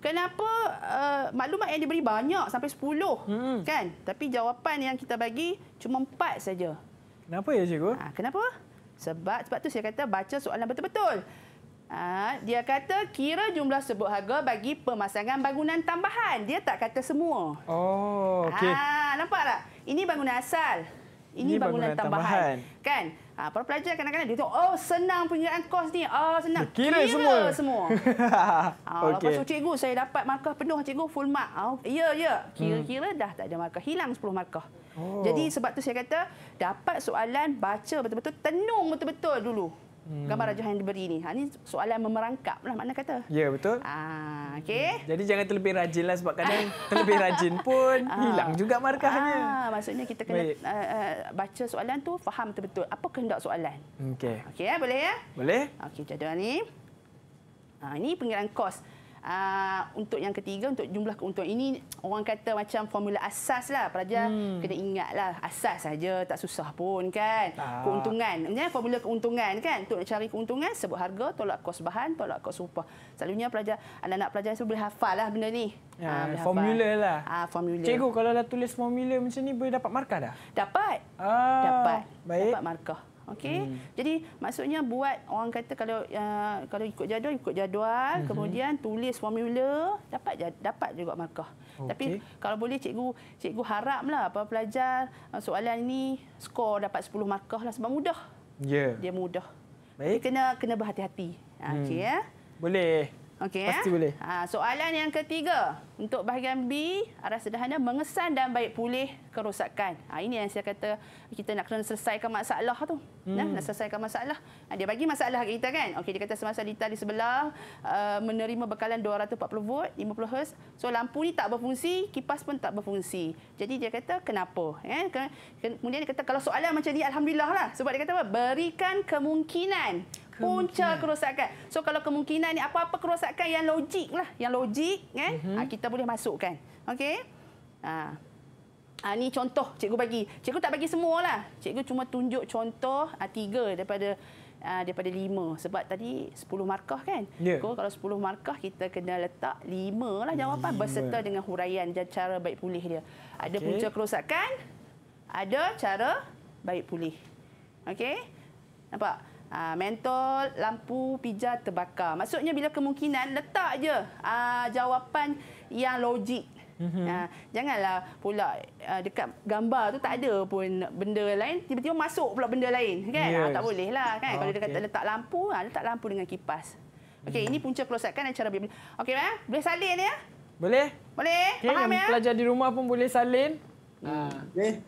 kenapa uh, maklumat yang diberi banyak sampai 10 hmm. kan? Tapi jawapan yang kita bagi cuma 4 saja. Kenapa ya cikgu? Ha, kenapa? Sebab, sebab tu saya kata baca soalan betul-betul. Ha, dia kata kira jumlah sebut harga bagi pemasangan bangunan tambahan. Dia tak kata semua. Oh, ha, okey. nampak tak? Ini bangunan asal. Ini, Ini bangunan, bangunan tambahan. tambahan. Kan? Ha, para pelajar kadang-kadang dia tengok, oh senang penggunaan kos ni. Oh senang. Kira, kira semua. semua. *laughs* ha, okay. Lepas tu cikgu saya dapat markah penuh cikgu full mark. Oh, ya, ya. Kira-kira hmm. dah tak ada markah. Hilang 10 markah. Oh. Jadi sebab tu saya kata dapat soalan baca betul-betul tenung betul-betul dulu. Hmm. Gambar rajah yang diberi ini, Ha ni soalan memerangkap lah mana kata. Ya yeah, betul. Ah okay. Hmm. Jadi jangan terlebih rajin lah sebab kadang *laughs* terlebih rajin pun ah. hilang juga markahnya. Ah maksudnya kita kena uh, baca soalan tu faham betul apa kehendak soalan. Okey. Okey ya boleh ya? Boleh. Okey jadual ni. Ha ini Pengiraan kos. Ah, untuk yang ketiga untuk jumlah keuntungan ini orang kata macam formula asas lah pelajar hmm. kena ingat lah asas saja tak susah pun kan tak. keuntungan ya, formula keuntungan kan untuk cari keuntungan sebut harga tolak kos bahan tolak kos upah selalunya pelajar anak-anak pelajar itu boleh hafal lah benda ni Ya, ha, formula lah. Ha, formula. Cikgu, kalau dah tulis formula macam ni, boleh dapat markah dah? Dapat. Ah, dapat. Baik. Dapat markah. Okey. Hmm. Jadi maksudnya buat orang kata kalau uh, kalau ikut jadual ikut jadual hmm. kemudian tulis formula dapat dapat juga markah. Okay. Tapi kalau boleh cikgu cikgu haraplah apa pelajar uh, soalan ini skor dapat 10 markah lah sebab mudah. Ya. Yeah. Dia mudah. Baik. Dia kena kena berhati-hati. Ha hmm. ya. Boleh. Okey. Ya? Pasti ya? boleh. Ha, soalan yang ketiga untuk bahagian B arah sederhana mengesan dan baik pulih kerosakan. Ha, ini yang saya kata kita nak kena selesaikan masalah tu. Hmm. Nah, nak selesaikan masalah. Ha, dia bagi masalah kat kita kan. Okey dia kata semasa Lita di sebelah uh, menerima bekalan 240 volt 50 Hz. So lampu ni tak berfungsi, kipas pun tak berfungsi. Jadi dia kata kenapa? Ya? Kemudian dia kata kalau soalan macam ni alhamdulillah lah. Sebab dia kata apa? Berikan kemungkinan punca kerosakan. So kalau kemungkinan ni apa-apa kerosakan yang logik lah, yang logik kan, mm -hmm. kita boleh masukkan. Okey? Ah. Ha, ah, ini contoh cikgu bagi. Cikgu tak bagi semua lah. Cikgu cuma tunjuk contoh ha, tiga daripada ha, daripada lima. Sebab tadi sepuluh markah kan? Yeah. Kau, kalau sepuluh markah, kita kena letak lima lah jawapan. Lima. Berserta dengan huraian dan cara baik pulih dia. Ada okay. punca kerosakan, ada cara baik pulih. Okey? Nampak? Ha, mentol, lampu, pijar terbakar. Maksudnya bila kemungkinan, letak je ha, jawapan yang logik. Mm -hmm. ha, janganlah pula ha, dekat gambar tu tak ada pun benda lain. Tiba-tiba masuk pula benda lain. Kan? Yes. Ha, tak boleh lah. Kan? Okay. Kalau dekat letak lampu, ha, letak lampu dengan kipas. Okey, mm. ini punca kerosakan dan cara bila. Okey, ha? boleh salin ya? Boleh. Boleh, okay, faham ya? Pelajar di rumah pun boleh salin. Hmm, boleh.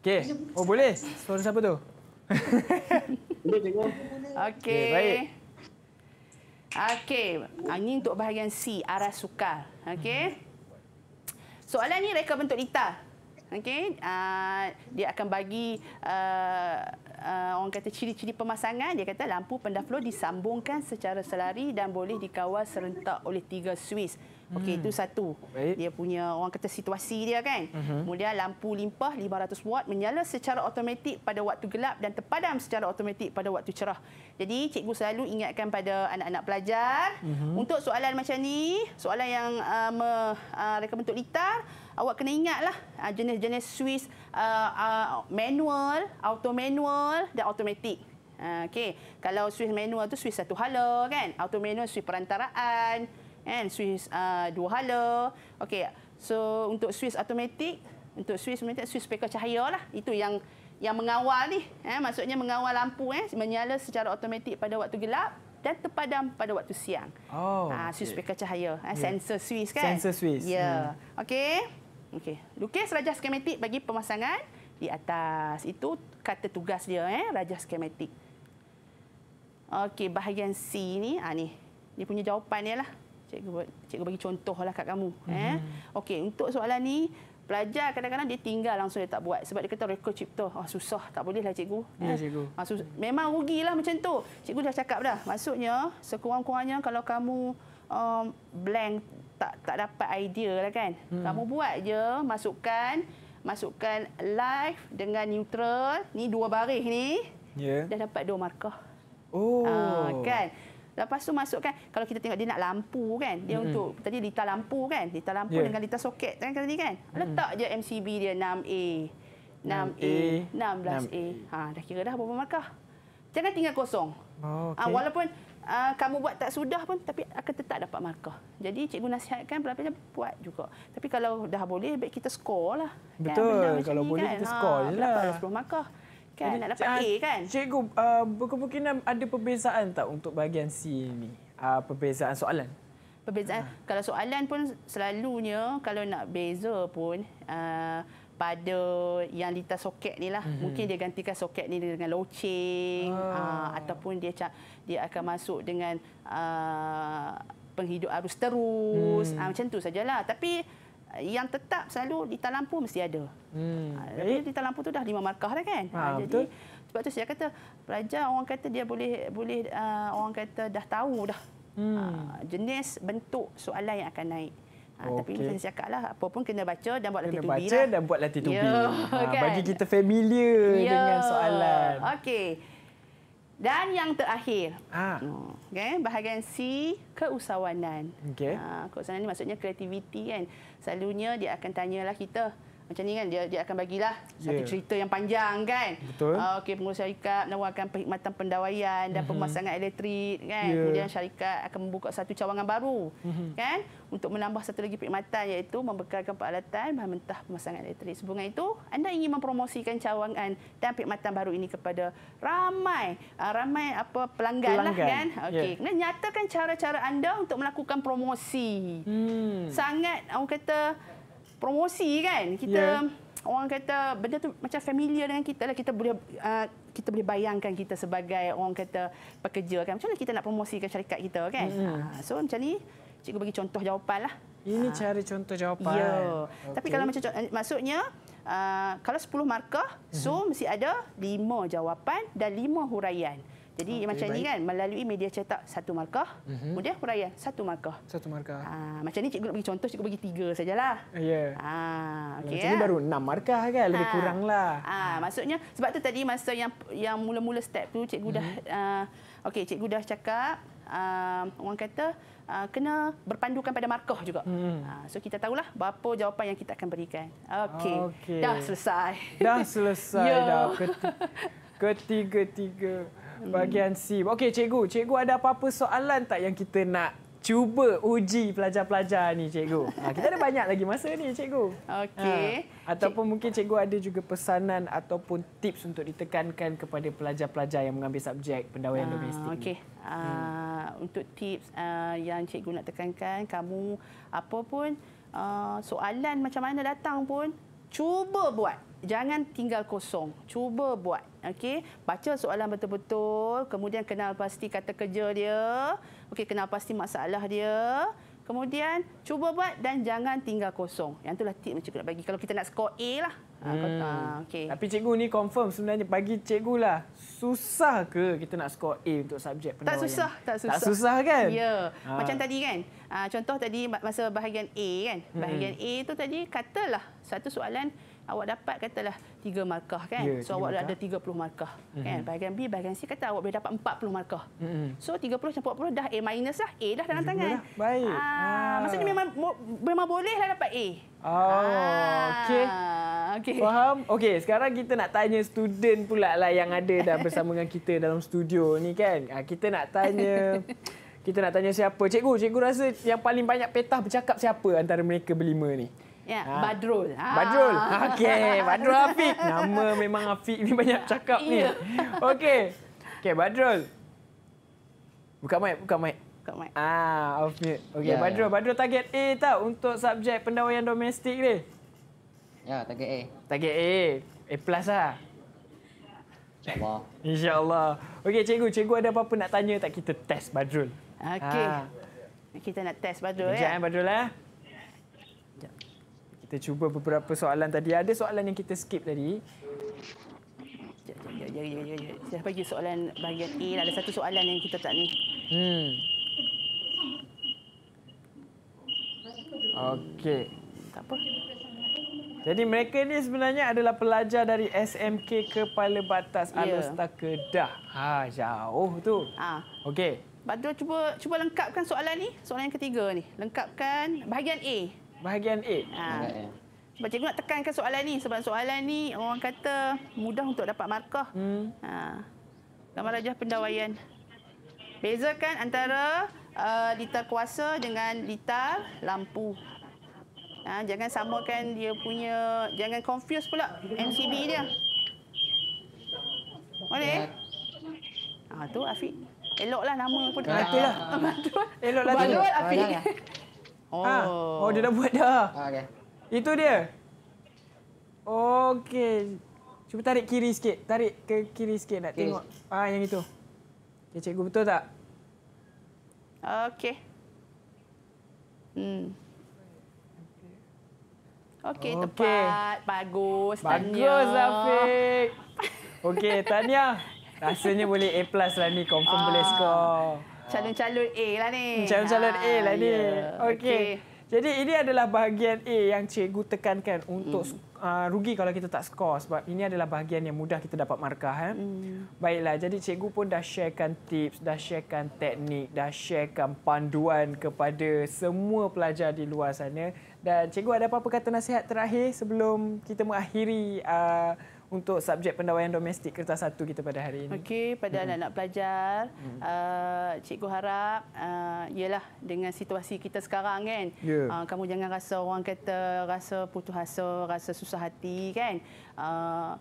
Okay. Okay. Oh, boleh? Suara siapa tu? *laughs* Okey. Okay, baik. Okey, Angin untuk bahagian C, arah sukar. Okey. Soalan ini reka bentuk lita. Okey, uh, dia akan bagi uh, uh, orang kata ciri-ciri pemasangan. Dia kata lampu pendaflo disambungkan secara selari dan boleh dikawal serentak oleh tiga Swiss. Hmm. Okey, itu hmm. satu. Baik. Dia punya orang kata situasi dia kan. Hmm. Kemudian lampu limpah 500 watt menyala secara automatik pada waktu gelap dan terpadam secara automatik pada waktu cerah. Jadi cikgu selalu ingatkan pada anak-anak pelajar hmm. untuk soalan macam ni, soalan yang uh, me, uh, reka bentuk litar, awak kena ingatlah uh, jenis-jenis switch uh, uh, manual, auto manual dan automatik. Uh, okey, kalau switch manual tu switch satu hala kan, auto manual switch perantaraan, kan Swiss uh, dua hala okey so untuk Swiss automatic untuk Swiss automatic Swiss peka cahaya lah itu yang yang mengawal ni eh maksudnya mengawal lampu eh menyala secara automatik pada waktu gelap dan terpadam pada waktu siang. Oh. Ah, Swiss okay. peka cahaya. Eh, ya. sensor Swiss kan? Sensor Swiss. Ya. Yeah. Hmm. Okey. Okey. Lukis rajah skematik bagi pemasangan di atas. Itu kata tugas dia eh, rajah skematik. Okey, bahagian C ni, ah ni. Dia punya jawapan dia lah cikgu cikgu bagi lah kat kamu mm-hmm. eh okey untuk soalan ni pelajar kadang-kadang dia tinggal langsung dia tak buat sebab dia kata rekod cipta oh, susah tak boleh lah cikgu yeah, ya, cikgu ah, susah, memang rugilah macam tu cikgu dah cakap dah maksudnya sekurang-kurangnya kalau kamu um, blank tak tak dapat idea lah kan mm-hmm. kamu buat je masukkan masukkan live dengan neutral ni dua baris ni yeah. dah dapat dua markah oh ah, kan Lepas tu masukkan kalau kita tengok dia nak lampu kan, dia mm-hmm. untuk tadi litar lampu kan, litar lampu yeah. dengan litar soket kan tadi kan. Letak mm-hmm. je MCB dia 6A. 6A, 6A. 16A. 6A. Ha dah kira dah berapa markah. Jangan tinggal kosong. Oh, okay. ha, walaupun uh, kamu buat tak sudah pun tapi akan tetap dapat markah. Jadi cikgu nasihatkan pelajar buat juga. Tapi kalau dah boleh baik kita skor lah. kan, Betul. Kan? Kalau boleh kan? kita skor ha, lah. Dapat 10 markah kan nak dapat ah, A kan cikgu uh, berkemungkinan ada perbezaan tak untuk bahagian C ni uh, perbezaan soalan perbezaan uh. kalau soalan pun selalunya kalau nak beza pun uh, pada yang lintas soket ni lah. Mm-hmm. Mungkin dia gantikan soket ni dengan loceng. Oh. Aa, ataupun dia cak dia akan masuk dengan aa, penghidup arus terus. Mm. Aa, macam tu sajalah. Tapi yang tetap selalu di lampu mesti ada. Hmm. Jadi ha, di lampu tu dah lima markah dah kan. Ha, ha, Jadi betul. sebab tu saya kata pelajar orang kata dia boleh boleh uh, orang kata dah tahu dah hmm. uh, jenis bentuk soalan yang akan naik. okay. Tapi macam saya cakap lah, apa pun kena baca dan buat latih tubi. Kena baca lah. dan buat latih tubi. Yeah, ha, *laughs* kan? Bagi kita familiar yeah. dengan soalan. Okey. Dan yang terakhir. Ha. Okay. Bahagian C, keusahawanan. Okay. Ha, keusahawanan ini maksudnya kreativiti kan selalunya dia akan tanyalah kita macam ni kan dia dia akan bagilah yeah. satu cerita yang panjang kan. Betul. Uh, Okey pengurus syarikat menawarkan perkhidmatan pendawaian dan mm-hmm. pemasangan elektrik kan. Yeah. Kemudian syarikat akan membuka satu cawangan baru mm-hmm. kan untuk menambah satu lagi perkhidmatan iaitu membekalkan peralatan bahan mentah pemasangan elektrik. Sehubungan itu anda ingin mempromosikan cawangan dan perkhidmatan baru ini kepada ramai uh, ramai apa pelanggan, lah pelanggan. lah kan. Okey. Yeah. Kemudian nyatakan cara-cara anda untuk melakukan promosi. Hmm. Sangat orang kata promosi kan kita yeah. orang kata benda tu macam familiar dengan kita lah kita boleh uh, kita boleh bayangkan kita sebagai orang kata pekerja kan macam mana kita nak promosikan syarikat kita kan mm-hmm. uh, so macam ni cikgu bagi contoh jawapan lah ini uh, ah. cari contoh jawapan yeah. okay. tapi kalau macam maksudnya uh, kalau 10 markah so mm-hmm. mesti ada 5 jawapan dan 5 huraian jadi okay, macam baik. ni kan melalui media cetak satu markah, uh mhm. -huh. kemudian huraian satu markah. Satu markah. Ha, macam ni cikgu nak bagi contoh cikgu bagi tiga sajalah. Ah, ya. Yeah. Ha, ah, okay, macam ya. ni baru enam markah kan lebih ha. kuranglah. Ha, ha. maksudnya sebab tu tadi masa yang yang mula-mula step tu cikgu uh -huh. dah uh, okey cikgu dah cakap uh, orang kata uh, kena berpandukan pada markah juga. Hmm. Ha, so kita tahulah berapa jawapan yang kita akan berikan. Okey. Okay. Dah selesai. Dah selesai *laughs* ya. dah ketiga-tiga. ketiga tiga Hmm. bagian C. Okey cikgu, cikgu ada apa-apa soalan tak yang kita nak cuba uji pelajar-pelajar ni cikgu? *laughs* Ha, kita ada banyak lagi masa ni cikgu. Okey. Ha, ataupun cikgu. mungkin cikgu ada juga pesanan ataupun tips untuk ditekankan kepada pelajar-pelajar yang mengambil subjek pendawaian ha, ah, domestik. Okey. Ha, hmm. untuk tips uh, yang cikgu nak tekankan, kamu apa pun uh, soalan macam mana datang pun cuba buat jangan tinggal kosong. Cuba buat. Okey, baca soalan betul-betul, kemudian kenal pasti kata kerja dia. Okey, kenal pasti masalah dia. Kemudian cuba buat dan jangan tinggal kosong. Yang itulah tip yang cikgu nak bagi kalau kita nak skor A lah. Ha, hmm. Ah, okey. Tapi cikgu ni confirm sebenarnya bagi cikgu lah. Susah ke kita nak skor A untuk subjek penerawang? Tak susah, tak susah. Tak susah kan? Ya. Ha. Macam tadi kan. Ah, contoh tadi masa bahagian A kan. Hmm. Bahagian hmm. A tu tadi katalah satu soalan awak dapat katalah 3 markah kan. Yeah, so awak markah. ada 30 markah mm-hmm. kan. Bahagian B, bahagian C kata awak boleh dapat 40 markah. Mm-hmm. So 30 campur 40 dah A minus lah. A dah dalam tangan. Dah. Baik. Ah, ah. Maksudnya memang memang boleh lah dapat A. Oh, ah. okey. Okay. Faham? Okey, sekarang kita nak tanya student pula lah yang ada dah bersama dengan kita dalam studio ni kan. Ah, kita nak tanya *laughs* kita nak tanya siapa? Cikgu, cikgu rasa yang paling banyak petah bercakap siapa antara mereka berlima ni? Yeah. Ya. Ha. Badrul. Ha. Badrul. *laughs* Okey, Badrul Afiq. Nama memang Afiq ni banyak cakap yeah. ni. Ya. Okey. Okey, Badrul. Buka mic, buka mic. Buka mic. Ah, off mute. Okey, yeah, Badrul. Yeah. Badrul target A tak untuk subjek pendawaian domestik ni. Ya, target A. Target A. A plus lah. InsyaAllah. InsyaAllah. Okey, cikgu. Cikgu ada apa-apa nak tanya tak kita test Badrul? Okey. Ha. Kita nak test Badrul. Kejap, ya. Eh, Badrul. Ya. Ha kita cuba beberapa soalan tadi. Ada soalan yang kita skip tadi. Ya, ya, ya, ya, ya. Saya bagi soalan bahagian A. Lah. Ada satu soalan yang kita tak ni. Hmm. Okey. Tak apa. Jadi mereka ni sebenarnya adalah pelajar dari SMK Kepala Batas ya. Alustar yeah. Kedah. Ha, jauh tu. Ha. Okey. Badu cuba cuba lengkapkan soalan ni, soalan yang ketiga ni. Lengkapkan bahagian A. Bahagian A. Ha. Sebab cikgu nak tekankan soalan ni sebab soalan ni orang kata mudah untuk dapat markah. Hmm. Ha. Gambar rajah pendawaian. Bezakan antara uh, litar kuasa dengan litar lampu. Ha, jangan samakan dia punya, jangan confuse pula MCB dia. Boleh? Ha, tu Afiq. Eloklah nama pun. Batul lah. Batul. Eloklah. Batul Afiq. Banyak. Oh. Oh, dia dah buat dah. Ah, okay. Itu dia. Okey. Cuba tarik kiri sikit. Tarik ke kiri sikit nak kiri. tengok. Ah, yang itu. Okay, cikgu betul tak? Okey. Hmm. Okey, okay. tepat. Bagus. Bagus, Afiq. Okey, Tania. *laughs* Rasanya boleh A+. Lah ni. Confirm ah. boleh skor. Calon-calon A lah ni. Calon-calon ha, A lah ni. Yeah. Ya. Okey. Okay. Jadi ini adalah bahagian A yang cikgu tekankan untuk mm. uh, rugi kalau kita tak skor sebab ini adalah bahagian yang mudah kita dapat markah. Eh? Mm. Baiklah, jadi cikgu pun dah sharekan tips, dah sharekan teknik, dah sharekan panduan kepada semua pelajar di luar sana. Dan cikgu ada apa-apa kata nasihat terakhir sebelum kita mengakhiri uh, untuk subjek pendawaian domestik kertas satu kita pada hari ini. Okey, pada hmm. anak-anak pelajar, hmm. uh, cikgu harap uh, ialah dengan situasi kita sekarang kan, yeah. uh, kamu jangan rasa orang kata rasa putus asa, rasa susah hati kan. Uh,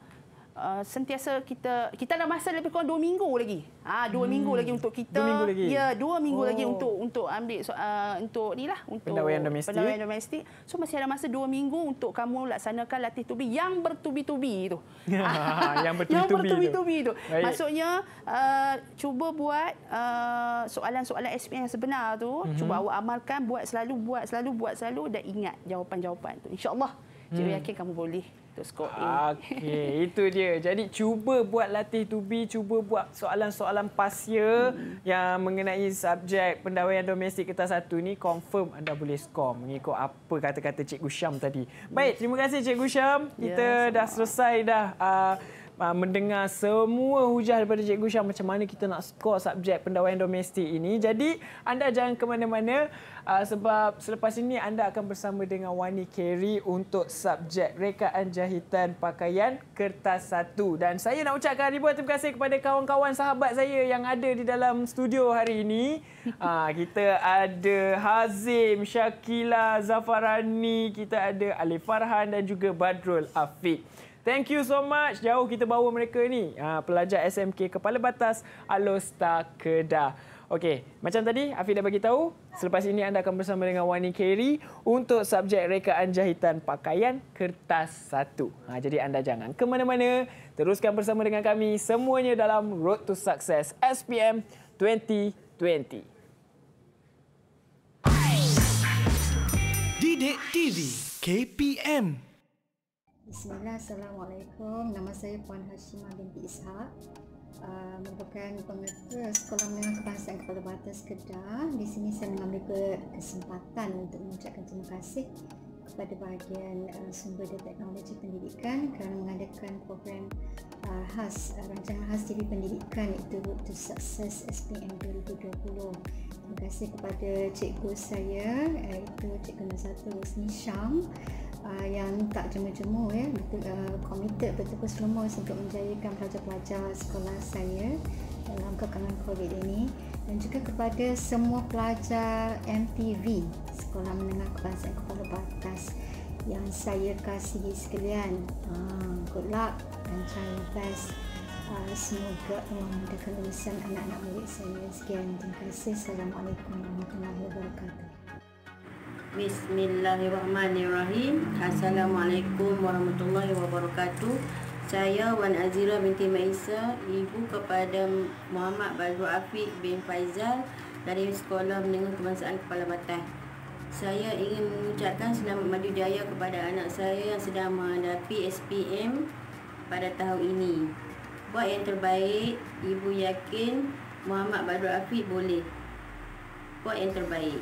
Uh, sentiasa kita kita ada masa lebih kurang 2 minggu lagi. Ha ah, 2 hmm. minggu lagi untuk kita. Dua minggu, lagi. Yeah, 2 minggu oh. lagi untuk untuk ambil so, uh, untuk inilah untuk pendawaian domestik. pendawaian domestik. So masih ada masa 2 minggu untuk kamu laksanakan latih tubi yang bertubi-tubi tu. *laughs* *laughs* yang bertubi-tubi. tu. bertubi Maksudnya uh, cuba buat uh, soalan-soalan SPM yang sebenar tu, mm-hmm. cuba awak amalkan, buat selalu, buat selalu, buat selalu dan ingat jawapan-jawapan tu. Insya-Allah. Hmm. Jadi yakin kamu boleh Skor A. Okey, *laughs* itu dia. Jadi cuba buat latih tubi, cuba buat soalan-soalan pasya hmm. yang mengenai subjek pendawaian domestik kertas satu ni confirm anda boleh skor mengikut apa kata-kata Cikgu Syam tadi. Baik, terima kasih Cikgu Syam. Ya, Kita ya, dah selesai dah uh, uh, mendengar semua hujah daripada Cikgu Syah macam mana kita nak skor subjek pendawaian domestik ini. Jadi anda jangan ke mana-mana uh, sebab selepas ini anda akan bersama dengan Wani Kerry untuk subjek rekaan jahitan pakaian kertas satu. Dan saya nak ucapkan ribuan terima kasih kepada kawan-kawan sahabat saya yang ada di dalam studio hari ini. Uh, *laughs* kita ada Hazim, Syakila, Zafarani, kita ada Ali Farhan dan juga Badrul Afiq. Thank you so much. Jauh kita bawa mereka ni. Ah, pelajar SMK Kepala Batas Alostar Kedah. Okey, macam tadi Afiq dah bagi tahu, selepas ini anda akan bersama dengan Wani Kerry untuk subjek rekaan jahitan pakaian kertas satu. Ha, jadi anda jangan ke mana-mana, teruskan bersama dengan kami semuanya dalam Road to Success SPM 2020. Didik TV KPM Bismillah, Assalamualaikum. Nama saya Puan Hashimah binti Ishaq. Uh, merupakan pengerja Sekolah Menengah Kebangsaan Kepala Batas Kedah. Di sini saya mengambil kesempatan untuk mengucapkan terima kasih kepada bahagian uh, sumber dan teknologi pendidikan kerana mengadakan program uh, khas, uh, rancangan khas TV pendidikan itu Road to Success SPM 2020. Terima kasih kepada cikgu saya iaitu Cikgu Nusatul Nisham uh, yang tak jemu-jemu ya betul uh, committed betul-betul semua untuk menjayakan pelajar-pelajar sekolah saya dalam kekangan COVID ini dan juga kepada semua pelajar MPV Sekolah Menengah Kebangsaan Kepala Batas yang saya kasih sekalian uh, good luck dan try your best Uh, semoga Allah memudahkan urusan anak-anak murid saya. Sekian, terima kasih. Assalamualaikum warahmatullahi wabarakatuh. Bismillahirrahmanirrahim Assalamualaikum warahmatullahi wabarakatuh Saya Wan Azira binti Maisa Ibu kepada Muhammad Badru Afiq bin Faizal Dari Sekolah Menengah Kebangsaan Kepala Batai Saya ingin mengucapkan selamat maju jaya kepada anak saya Yang sedang menghadapi SPM pada tahun ini Buat yang terbaik Ibu yakin Muhammad Badru Afiq boleh Buat yang terbaik